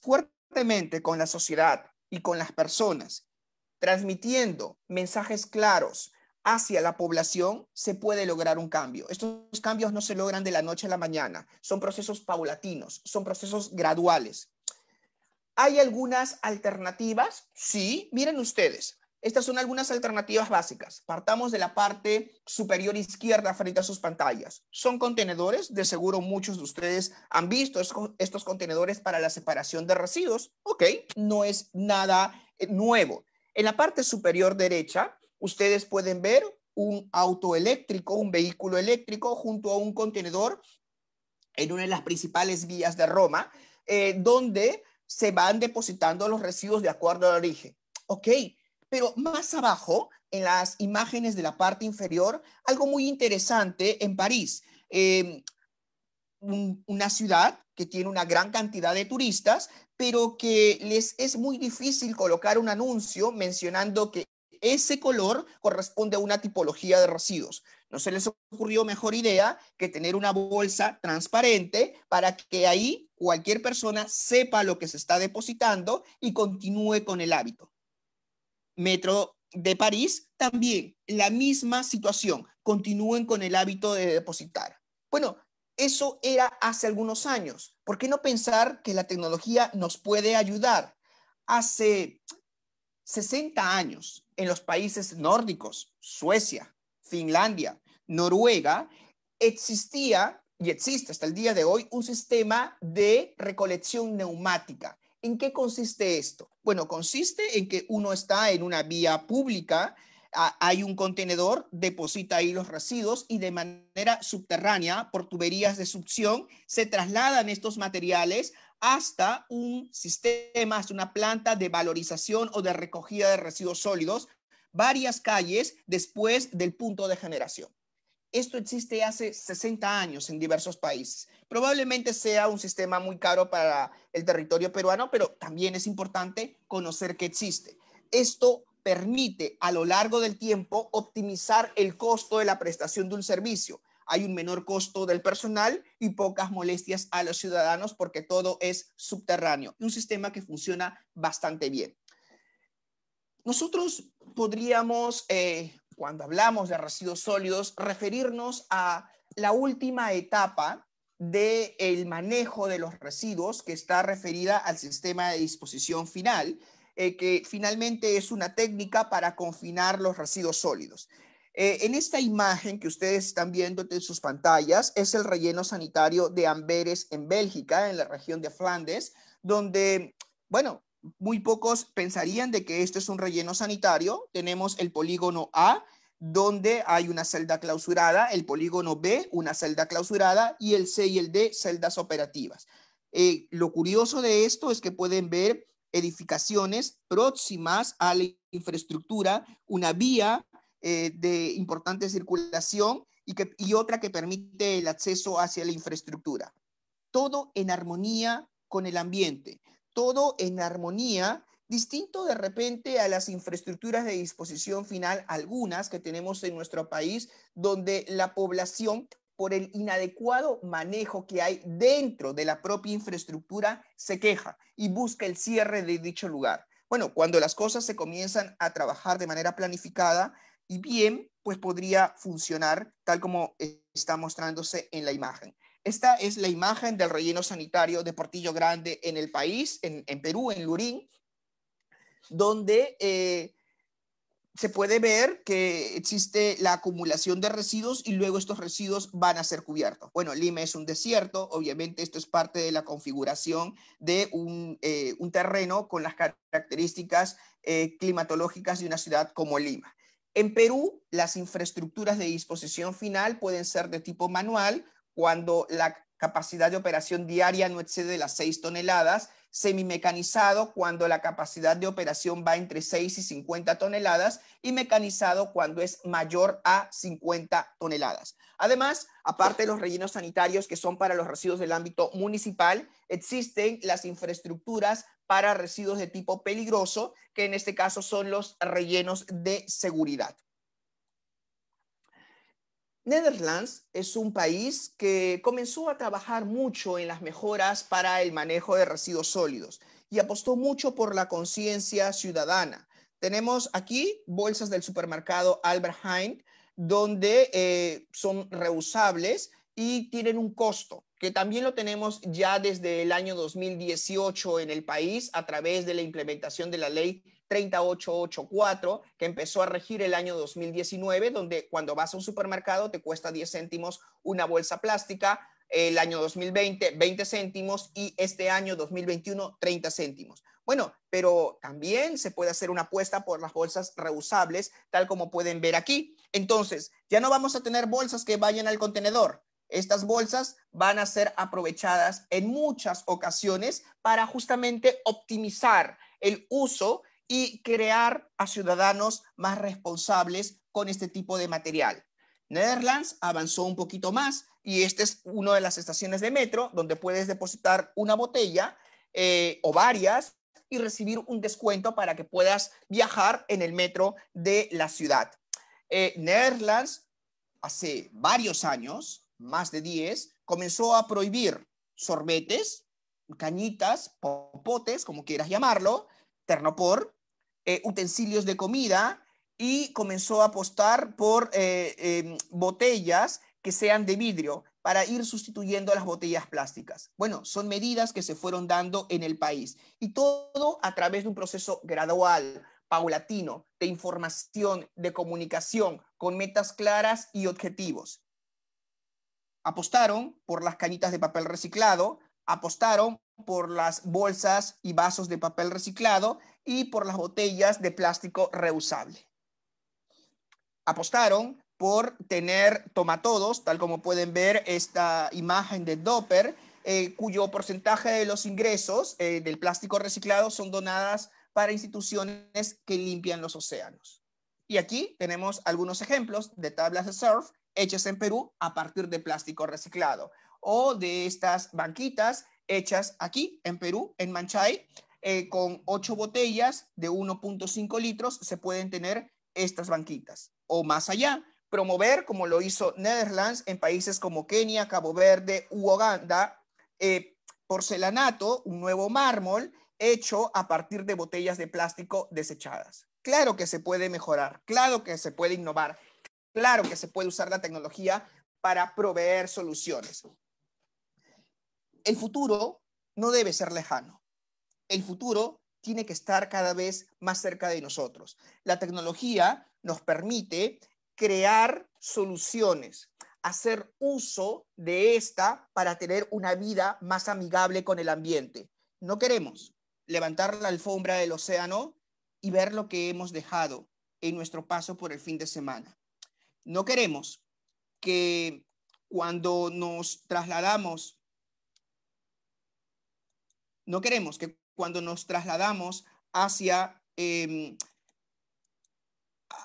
fuertemente con la sociedad y con las personas, transmitiendo mensajes claros, hacia la población se puede lograr un cambio. Estos cambios no se logran de la noche a la mañana, son procesos paulatinos, son procesos graduales. ¿Hay algunas alternativas? Sí, miren ustedes. Estas son algunas alternativas básicas. Partamos de la parte superior izquierda frente a sus pantallas. Son contenedores, de seguro muchos de ustedes han visto estos contenedores para la separación de residuos. Ok, no es nada eh, nuevo. En la parte superior derecha ustedes pueden ver un auto eléctrico, un vehículo eléctrico junto a un contenedor en una de las principales vías de Roma, eh, donde se van depositando los residuos de acuerdo al origen. Ok, pero más abajo, en las imágenes de la parte inferior, algo muy interesante en París. Em, una ciudad que tiene una gran cantidad de turistas, pero que les es muy difícil colocar un anuncio mencionando que ese color corresponde a una tipología de residuos. No se les ocurrió mejor idea que tener una bolsa transparente para que ahí cualquier persona sepa lo que se está depositando y continúe con el hábito. Metro de París también, la misma situación, continúen con el hábito de depositar. Bueno, eso era hace algunos años. ¿Por qué no pensar que la tecnología nos puede ayudar? Hace 60 años, en los países nórdicos, Suecia, Finlandia, Noruega, existía y existe hasta el día de hoy un sistema de recolección neumática. ¿En qué consiste esto? Bueno, consiste en que uno está en una vía pública hay un contenedor, deposita ahí los residuos y de manera subterránea, por tuberías de succión, se trasladan estos materiales hasta un sistema, hasta una planta de valorización o de recogida de residuos sólidos, varias calles después del punto de generación. Esto existe hace 60 años en diversos países. Probablemente sea un sistema muy caro para el territorio peruano, pero también es importante conocer que existe. Esto permite a lo largo del tiempo optimizar el costo de la prestación de un servicio. Hay un menor costo del personal y pocas molestias a los ciudadanos porque todo es subterráneo. Un sistema que funciona bastante bien. Nosotros podríamos, eh, cuando hablamos de residuos sólidos, referirnos a la última etapa del el manejo de los residuos que está referida al sistema de disposición final, eh, que finalmente es una técnica para confinar los residuos sólidos. Eh, en esta imagen que ustedes están viendo en sus pantallas es el relleno sanitario de Amberes en Bélgica, en la región de Flandes, donde, bueno, muy pocos pensarían de que esto es un relleno sanitario. Tenemos el polígono A, donde hay una celda clausurada, el polígono B, una celda clausurada, y el C y el D, celdas operativas. Eh, lo curioso de esto es que pueden ver edificaciones próximas a la infraestructura, una vía eh, de importante circulación y, que, y otra que permite el acceso hacia la infraestructura. Todo en armonía con el ambiente, todo en armonía distinto de repente a las infraestructuras de disposición final, algunas que tenemos en nuestro país, donde la población por el inadecuado manejo que hay dentro de la propia infraestructura, se queja y busca el cierre de dicho lugar. Bueno, cuando las cosas se comienzan a trabajar de manera planificada y bien, pues podría funcionar tal como está mostrándose en la imagen. Esta es la imagen del relleno sanitario de Portillo Grande en el país, en, Perú, en Lurín, donde eh, se puede ver que existe la acumulación de residuos y luego estos residuos van a ser cubiertos. Bueno, Lima es un desierto, obviamente esto es parte de la configuración de un, eh, terreno con las características eh, climatológicas de una ciudad como Lima. En Perú, las infraestructuras de disposición final pueden ser de tipo manual cuando la capacidad de operación diaria no excede las 6 toneladas, semimecanizado cuando la capacidad de operación va entre 6 y 50 toneladas y mecanizado cuando es mayor a 50 toneladas. Además, aparte de los rellenos sanitarios que son para los residuos del ámbito municipal, existen las infraestructuras para residuos de tipo peligroso, que en este caso son los rellenos de seguridad. Netherlands es un país que comenzó a trabajar mucho en las mejoras para el manejo de residuos sólidos y apostó mucho por la conciencia ciudadana. Tenemos aquí bolsas del supermercado Albert Heijn, donde eh, son reusables y tienen un costo, que también lo tenemos ya desde el año 2018 en el país a través de la implementación de la ley 3884 que empezó a regir el año 2019, donde cuando vas a un supermercado te cuesta 10 céntimos una bolsa plástica, el año 2020 20 céntimos y este año 2021 30 céntimos. Bueno, pero también se puede hacer una apuesta por las bolsas reusables, tal como pueden ver aquí. Entonces, ya no vamos a tener bolsas que vayan al contenedor. Estas bolsas van a ser aprovechadas en muchas ocasiones para justamente optimizar el uso y crear a ciudadanos más responsables con este tipo de material. Netherlands avanzó un poquito más y esta es una de las estaciones de metro donde puedes depositar una botella eh, o varias y recibir un descuento para que puedas viajar en el metro de la ciudad. Eh, Netherlands hace varios años, más de 10, comenzó a prohibir sorbetes, cañitas, popotes, como quieras llamarlo, ternopor, eh, utensilios de comida y comenzó a apostar por eh, em, botellas que sean de vidrio para ir sustituyendo las botellas plásticas. Bueno, son medidas que se fueron dando en el país y todo a través de un proceso gradual, paulatino, de información, de comunicación, con metas claras y objetivos. Apostaron por las cañitas de papel reciclado, apostaron por las bolsas y vasos de papel reciclado y por las botellas de plástico reusable. Apostaron por tener tomatodos, tal como pueden ver esta imagen de Dopper eh, cuyo porcentaje de los ingresos eh, del plástico reciclado son donadas para instituciones que limpian los océanos. Y aquí tenemos algunos ejemplos de tablas de surf hechas en Perú a partir de plástico reciclado o de estas banquitas hechas aquí en Perú, en Manchay, eh, con ocho botellas de 1.5 litros se pueden tener estas banquitas. O más allá, promover, como lo hizo Netherlands en países como Kenia, Cabo Verde u Uganda, eh, porcelanato, un nuevo mármol hecho a partir de botellas de plástico desechadas. Claro que se puede mejorar, claro que se puede innovar, claro que se puede usar la tecnología para proveer soluciones. El futuro no debe ser lejano. El futuro tiene que estar cada vez más cerca de nosotros. La tecnología nos permite crear soluciones, hacer uso de esta para tener una vida más amigable con el ambiente. No queremos levantar la alfombra del océano y ver lo que hemos dejado en nuestro paso por el fin de semana. No queremos que cuando nos trasladamos no queremos que cuando nos trasladamos hacia, em,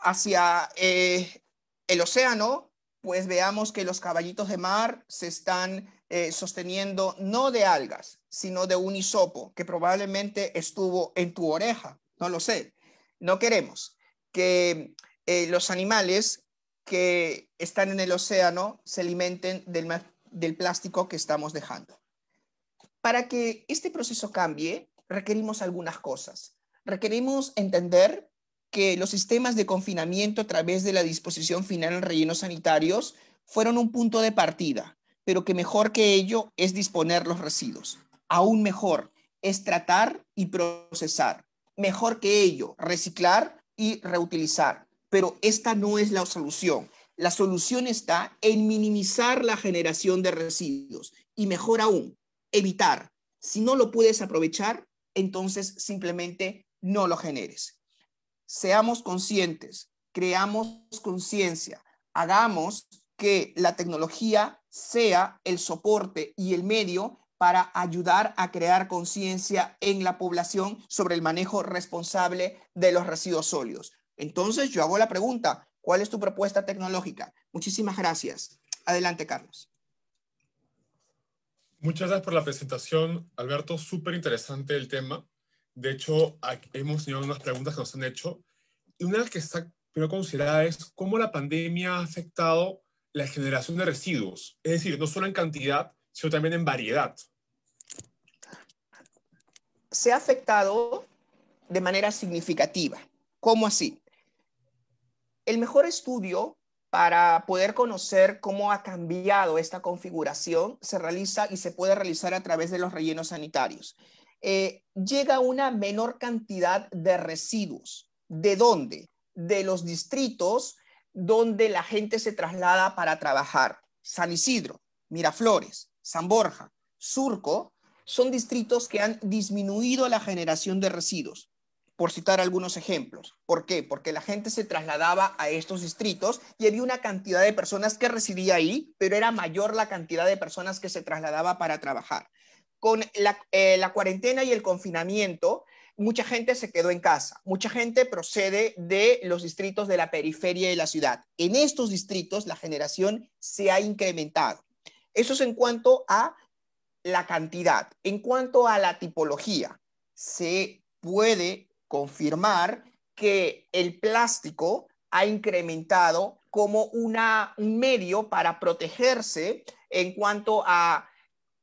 hacia eh, el océano, pues veamos que los caballitos de mar se están eh, sosteniendo no de algas, sino de un hisopo que probablemente estuvo en tu oreja, no lo sé. No queremos que eh, los animales que están en el océano se alimenten del, del plástico que estamos dejando. Para que este proceso cambie, requerimos algunas cosas. Requerimos entender que los sistemas de confinamiento a través de la disposición final en rellenos sanitarios fueron un punto de partida, pero que mejor que ello es disponer los residuos. Aún mejor es tratar y procesar. Mejor que ello, reciclar y reutilizar. Pero esta no es la solución. La solución está en minimizar la generación de residuos y mejor aún, evitar. Si no lo puedes aprovechar, entonces simplemente no lo generes. Seamos conscientes, creamos conciencia, hagamos que la tecnología sea el soporte y el medio para ayudar a crear conciencia en la población sobre el manejo responsable de los residuos sólidos. Entonces yo hago la pregunta, ¿cuál es tu propuesta tecnológica? Muchísimas gracias. Adelante, Carlos. Muchas gracias por la presentación, Alberto. Súper interesante el tema. De hecho, hemos tenido unas preguntas que nos han hecho. Y una que está primero considerada es cómo la pandemia ha afectado la generación de residuos. Es decir, no solo en cantidad, sino también en variedad. Se ha afectado de manera significativa. ¿Cómo así? El mejor estudio para poder conocer cómo ha cambiado esta configuración, se realiza y se puede realizar a través de los rellenos sanitarios. Eh, llega una menor cantidad de residuos. ¿De dónde? De los distritos donde la gente se traslada para trabajar. San Isidro, Miraflores, San Borja, Surco, son distritos que han disminuido la generación de residuos por citar algunos ejemplos. ¿Por qué? Porque la gente se trasladaba a estos distritos y había una cantidad de personas que residía ahí, pero era mayor la cantidad de personas que se trasladaba para trabajar. Con la, eh, la cuarentena y el confinamiento, mucha gente se quedó en casa, mucha gente procede de los distritos de la periferia de la ciudad. En estos distritos la generación se ha incrementado. Eso es en cuanto a la cantidad. En cuanto a la tipología, se puede confirmar que el plástico ha incrementado como una, un medio para protegerse en cuanto a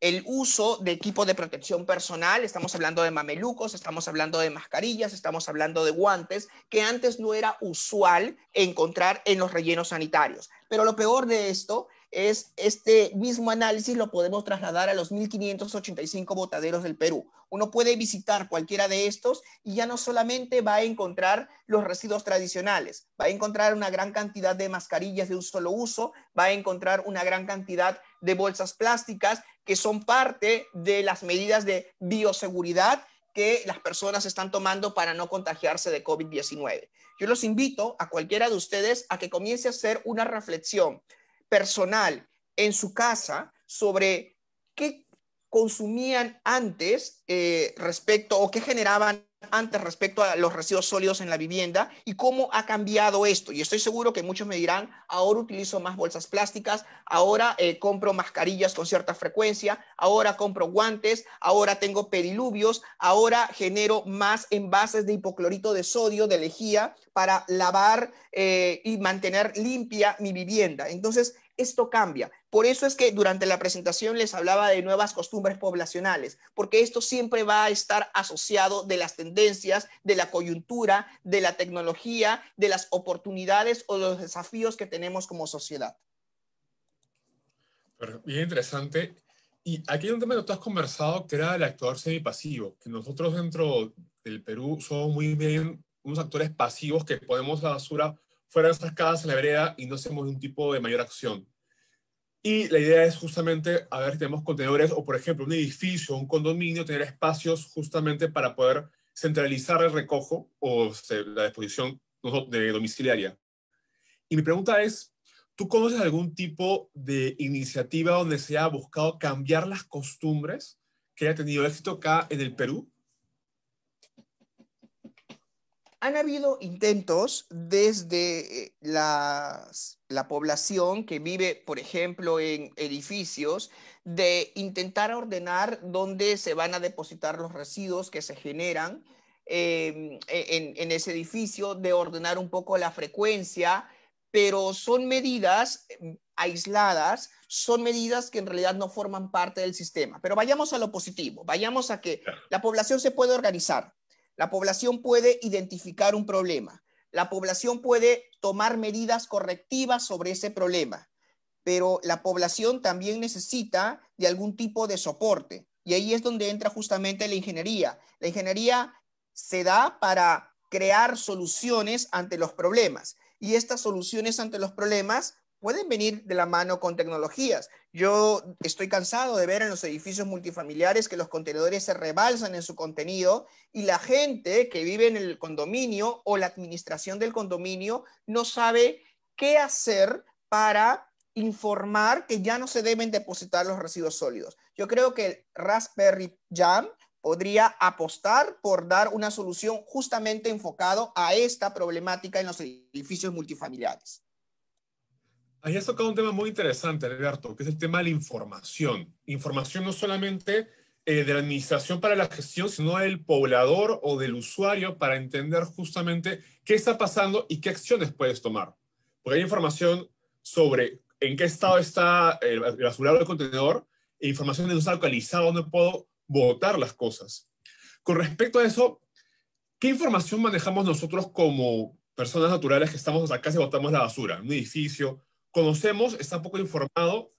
el uso de equipo de protección personal, estamos hablando de mamelucos, estamos hablando de mascarillas, estamos hablando de guantes, que antes no era usual encontrar en los rellenos sanitarios. Pero lo peor de esto es este mismo análisis lo podemos trasladar a los 1585 botaderos del Perú. Uno puede visitar cualquiera de estos y ya no solamente va a encontrar los residuos tradicionales, va a encontrar una gran cantidad de mascarillas de un solo uso, va a encontrar una gran cantidad de bolsas plásticas que son parte de las medidas de bioseguridad que las personas están tomando para no contagiarse de COVID-19. Yo los invito a cualquiera de ustedes a que comience a hacer una reflexión personal en su casa sobre qué consumían antes eh, respecto o qué generaban antes respecto a los residuos sólidos en la vivienda y cómo ha cambiado esto. Y estoy seguro que muchos me dirán, ahora utilizo más bolsas plásticas, ahora eh, compro mascarillas con cierta frecuencia, ahora compro guantes, ahora tengo perilubios, ahora genero más envases de hipoclorito de sodio, de lejía, para lavar eh, y mantener limpia mi vivienda. Entonces, esto cambia. Por eso es que durante la presentación les hablaba de nuevas costumbres poblacionales, porque esto siempre va a estar asociado de las tendencias, de la coyuntura, de la tecnología, de las oportunidades o los desafíos que tenemos como sociedad. bien interesante. Y aquí hay un tema que tú has conversado, que era el actor semipasivo, que nosotros dentro del Perú somos muy bien unos actores pasivos que podemos la basura fuera de nuestras casas, en la vereda, y no hacemos un tipo de mayor acción. Y la idea es justamente a ver tenemos contenedores o, por ejemplo, un edificio, un condominio, tener espacios justamente para poder centralizar el recojo o este, la disposición de domiciliaria. Y mi pregunta es, ¿tú conoces algún tipo de iniciativa donde se ha buscado cambiar las costumbres que haya tenido éxito acá en el Perú? han habido intentos desde eh, la, población que vive, por ejemplo, en edificios, de intentar ordenar dónde se van a depositar los residuos que se generan em, e-, en ese edificio, de ordenar un poco la frecuencia, pero son medidas em, aisladas, son medidas que en realidad no forman parte del sistema. Pero vayamos a lo positivo, vayamos a que la población se puede organizar, la población puede identificar un problema. La población puede tomar medidas correctivas sobre ese problema. Pero la población también necesita de algún tipo de soporte. Y ahí es donde entra justamente la ingeniería. La ingeniería se da para crear soluciones ante los problemas. Y estas soluciones ante los problemas pueden venir de la mano con tecnologías. Yo estoy cansado de ver en los edificios multifamiliares que los contenedores se rebalsan en su contenido y la gente que vive en el condominio o la administración del condominio no sabe qué hacer para informar que ya no se deben depositar los residuos sólidos. Yo creo que Raspberry Jam podría apostar por dar una solución justamente enfocado a esta problemática en los edificios multifamiliares. Ahí has tocado un tema muy interesante, Alberto, que es el tema de la información. Información no solamente eh, de la administración para la gestión, sino del poblador o del usuario para entender justamente qué está pasando y qué acciones puedes tomar. Porque hay información sobre en qué estado está eh, el basurero del contenedor, e información de dónde está localizado, dónde puedo botar las cosas. Con respecto a eso, ¿qué información manejamos nosotros como personas naturales que estamos acá si botamos la basura? un edificio, conocemos, está poco informado.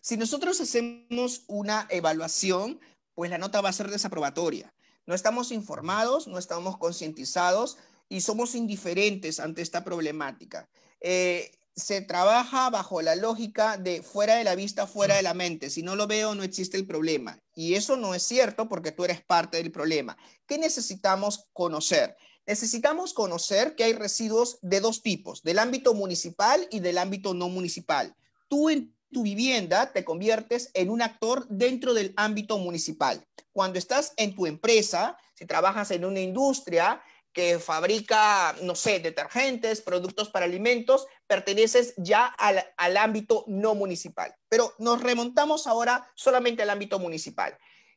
Si nosotros hacemos una evaluación, pues la nota va a ser desaprobatoria. No estamos informados, no estamos concientizados y somos indiferentes ante esta problemática. Eh, se trabaja bajo la lógica de fuera de la vista, fuera de la mente. Si no lo veo, no existe el problema. Y eso no es cierto porque tú eres parte del problema. ¿Qué necesitamos conocer? necesitamos conocer que hay residuos de dos tipos, del ámbito municipal y del ámbito no municipal. Tú en tu vivienda te conviertes en un actor dentro del ámbito municipal. Cuando estás en tu empresa, si trabajas en una industria que fabrica, no sé, detergentes, productos para alimentos, perteneces ya al, ámbito no municipal. Pero nos remontamos ahora solamente al ámbito municipal.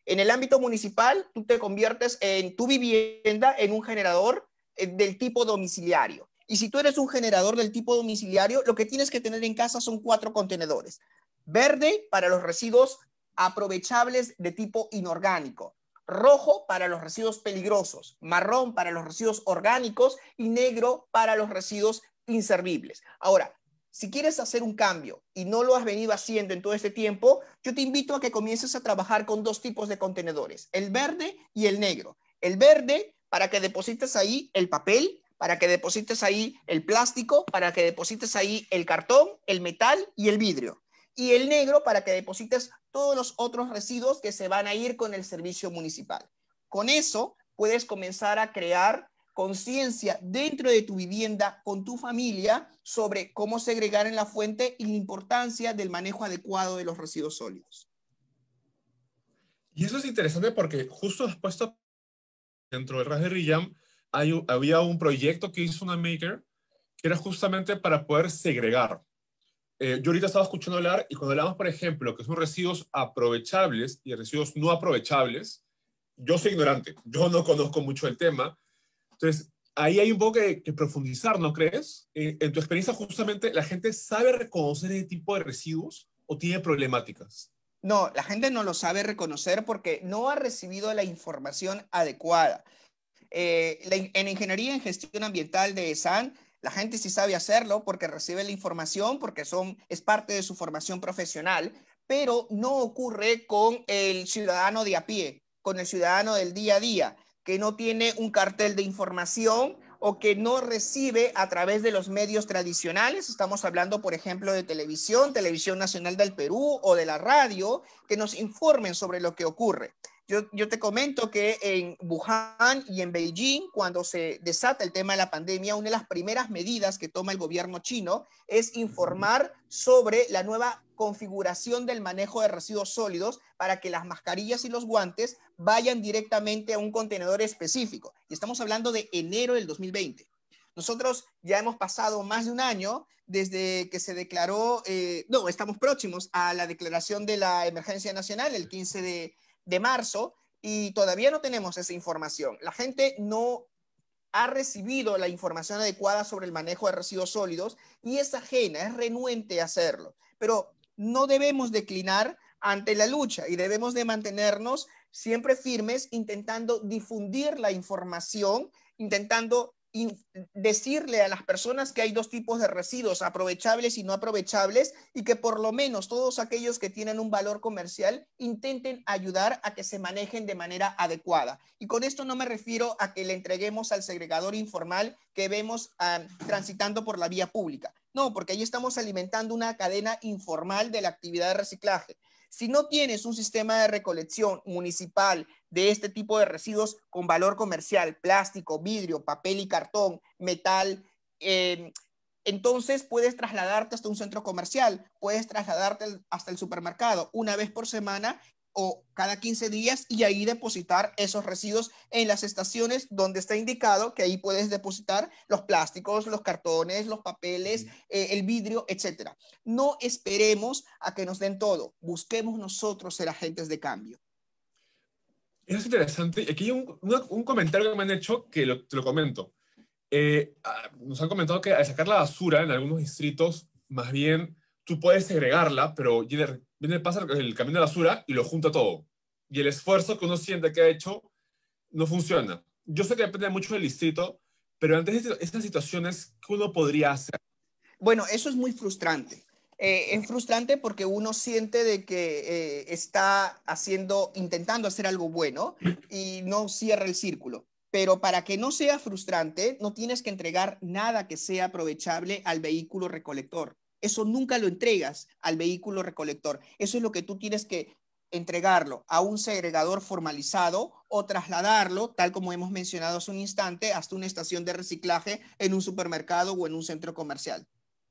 En el ámbito municipal, tú te conviertes en tu vivienda en un generador eh, del tipo domiciliario. Y si tú eres un generador del tipo domiciliario, lo que tienes que tener en casa son cuatro contenedores. Verde para los residuos aprovechables de tipo inorgánico, rojo para los residuos peligrosos, marrón para los residuos orgánicos y negro para los residuos inservibles. Ahora, si quieres hacer un cambio y no lo has venido haciendo en todo este tiempo, yo te invito a que comiences a trabajar con dos tipos de contenedores, el verde y el negro. El verde para que deposites ahí el papel, para que deposites ahí el plástico, para que deposites ahí el cartón, el metal y el vidrio. Y el negro para que deposites todos los otros residuos que se van a ir con el servicio municipal. Con eso puedes comenzar a crear conciencia dentro de tu vivienda con tu familia sobre cómo segregar en la fuente y la importancia del manejo adecuado de los residuos sólidos. Y eso es interesante porque justo después dentro del RAS de hay, había un proyecto que hizo una maker que era justamente para poder segregar. Eh, yo ahorita estaba escuchando hablar y cuando hablamos, por ejemplo, que son residuos aprovechables y residuos no aprovechables, yo soy ignorante, yo no conozco mucho el tema, entonces, ahí hay un poco que, profundizar, ¿no crees? Eh, en, tu experiencia, justamente, ¿la gente sabe reconocer ese tipo de residuos o tiene problemáticas? No, la gente no lo sabe reconocer porque no ha recibido la información adecuada. Eh, en Ingeniería en Gestión Ambiental de ESAN, la gente sí sabe hacerlo porque recibe la información, porque son, es parte de su formación profesional, pero no ocurre con el ciudadano de a pie, con el ciudadano del día a día que no tiene un cartel de información o que no recibe a través de los medios tradicionales. Estamos hablando, por ejemplo, de televisión, Televisión Nacional del Perú o de la radio, que nos informen sobre lo que ocurre. Yo, te comento que en Wuhan y en Beijing, cuando se desata el tema de la pandemia, una de las primeras medidas que toma el gobierno chino es informar sobre la nueva configuración del manejo de residuos sólidos para que las mascarillas y los guantes vayan directamente a un contenedor específico. Y estamos hablando de enero del 2020. Nosotros ya hemos pasado más de un año desde que se declaró, eh, no, estamos próximos a la declaración de la emergencia nacional el 15 de, de marzo y todavía no tenemos esa información. La gente no ha recibido la información adecuada sobre el manejo de residuos sólidos y es ajena, es renuente a hacerlo. Pero no debemos declinar ante la lucha y debemos de mantenernos siempre firmes intentando difundir la información, intentando decirle a las personas que hay dos tipos de residuos, aprovechables y no aprovechables, y que por lo menos todos aquellos que tienen un valor comercial intenten ayudar a que se manejen de manera adecuada. Y con esto no me refiero a que le entreguemos al segregador informal que vemos ah, transitando por la vía pública. No, porque ahí estamos alimentando una cadena informal de la actividad de reciclaje. Si no tienes un sistema de recolección municipal, de este tipo de residuos con valor comercial, plástico, vidrio, papel y cartón, metal. Em, entonces puedes trasladarte hasta un centro comercial, puedes trasladarte hasta el supermercado una vez por semana o cada 15 días y ahí depositar esos residuos en las estaciones donde está indicado que ahí puedes depositar los plásticos, los cartones, los papeles, eh, el vidrio, etc. No esperemos a que nos den todo, busquemos nosotros ser agentes de cambio es interesante. Aquí hay un, comentario que me han hecho que lo, te lo comento. Eh, ah, nos han comentado que al sacar la basura en algunos distritos, más bien tú puedes segregarla, pero viene, pasa el camino de basura y lo junta todo. Y el esfuerzo que uno siente que ha hecho no funciona. Yo sé que depende mucho del distrito, pero antes de estas situaciones, ¿qué uno podría hacer? Bueno, eso es muy frustrante. Eh, es frustrante porque uno siente de que eh, está haciendo, intentando hacer algo bueno y no cierra el círculo. Pero para que no sea frustrante, no tienes que entregar nada que sea aprovechable al vehículo recolector. Eso nunca lo entregas al vehículo recolector. Eso es lo que tú tienes que entregarlo a un segregador formalizado o trasladarlo, tal como hemos mencionado hace un instante, hasta una estación de reciclaje en un supermercado o en un centro comercial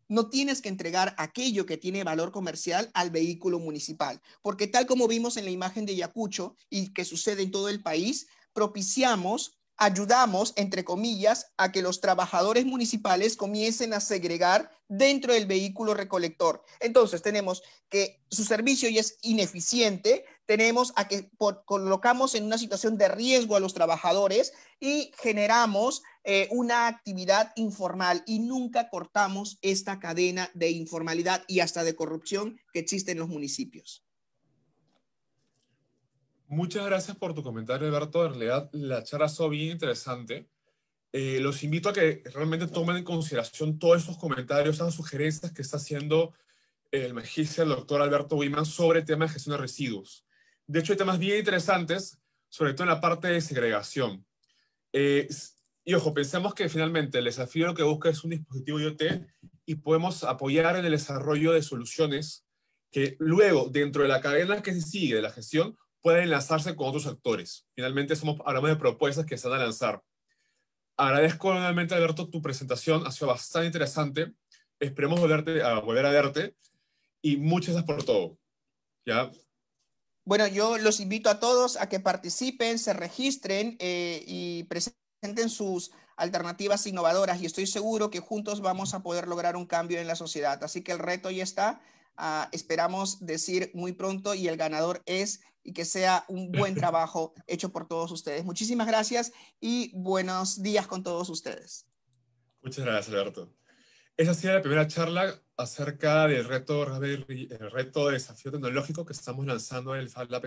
no tienes que entregar aquello que tiene valor comercial al vehículo municipal, porque tal como vimos en la imagen de Yacucho y que sucede en todo el país, propiciamos, ayudamos, entre comillas, a que los trabajadores municipales comiencen a segregar dentro del vehículo recolector. Entonces tenemos que su servicio ya es ineficiente, tenemos a que colocamos en una situación de riesgo a los trabajadores y generamos eh, una actividad informal y nunca cortamos esta cadena de informalidad y hasta de corrupción que existe en los municipios. Muchas gracias por tu comentario, Alberto. En realidad, la charla ha sido bien interesante. Eh, los invito a que realmente tomen en consideración todos esos comentarios, esas sugerencias que está haciendo el magíster, el doctor Alberto Wiman, sobre temas de gestión de residuos. De hecho, hay temas bien interesantes, sobre todo en la parte de segregación. Eh, y ojo, pensamos que finalmente el desafío lo que busca es un dispositivo IoT y podemos apoyar en el desarrollo de soluciones que luego, dentro de la cadena que se sigue de la gestión, puedan enlazarse con otros actores. Finalmente, somos, hablamos de propuestas que se van a lanzar. Agradezco nuevamente, Alberto, tu presentación. Ha sido bastante interesante. Esperemos volverte, a volver a verte. Y muchas gracias por todo. ¿Ya? Bueno, yo los invito a todos a que participen, se registren eh, y presenten en sus alternativas innovadoras y estoy seguro que juntos vamos a poder lograr un cambio en la sociedad. Así que el reto ya está. Ah, esperamos decir muy pronto y el ganador es y que sea un buen trabajo hecho por todos ustedes. Muchísimas gracias y buenos días con todos ustedes. Muchas gracias, Alberto. Esa ha sido la primera charla acerca del reto, el reto de desafío tecnológico que estamos lanzando en el FabLab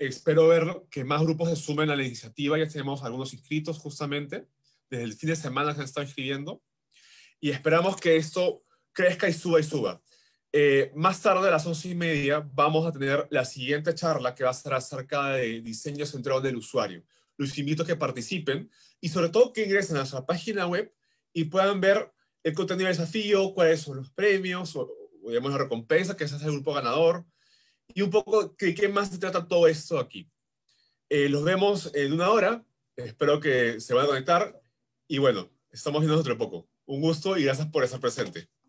Espero ver que más grupos se sumen a la iniciativa. Ya tenemos algunos inscritos justamente. Desde el fin de semana se han estado inscribiendo. Y esperamos que esto crezca y suba y suba. Eh, más tarde, a las once y media, vamos a tener la siguiente charla que va a ser acerca de diseño centrado del usuario. Los invito a que participen y sobre todo que ingresen a nuestra página web y puedan ver el contenido del desafío, cuáles son los premios o, digamos, la recompensa que se hace el grupo ganador, y un poco de qué más se trata todo esto aquí. Eh, los vemos en una hora, espero que se van a conectar y bueno, estamos viendo otro poco. Un gusto y gracias por estar presente.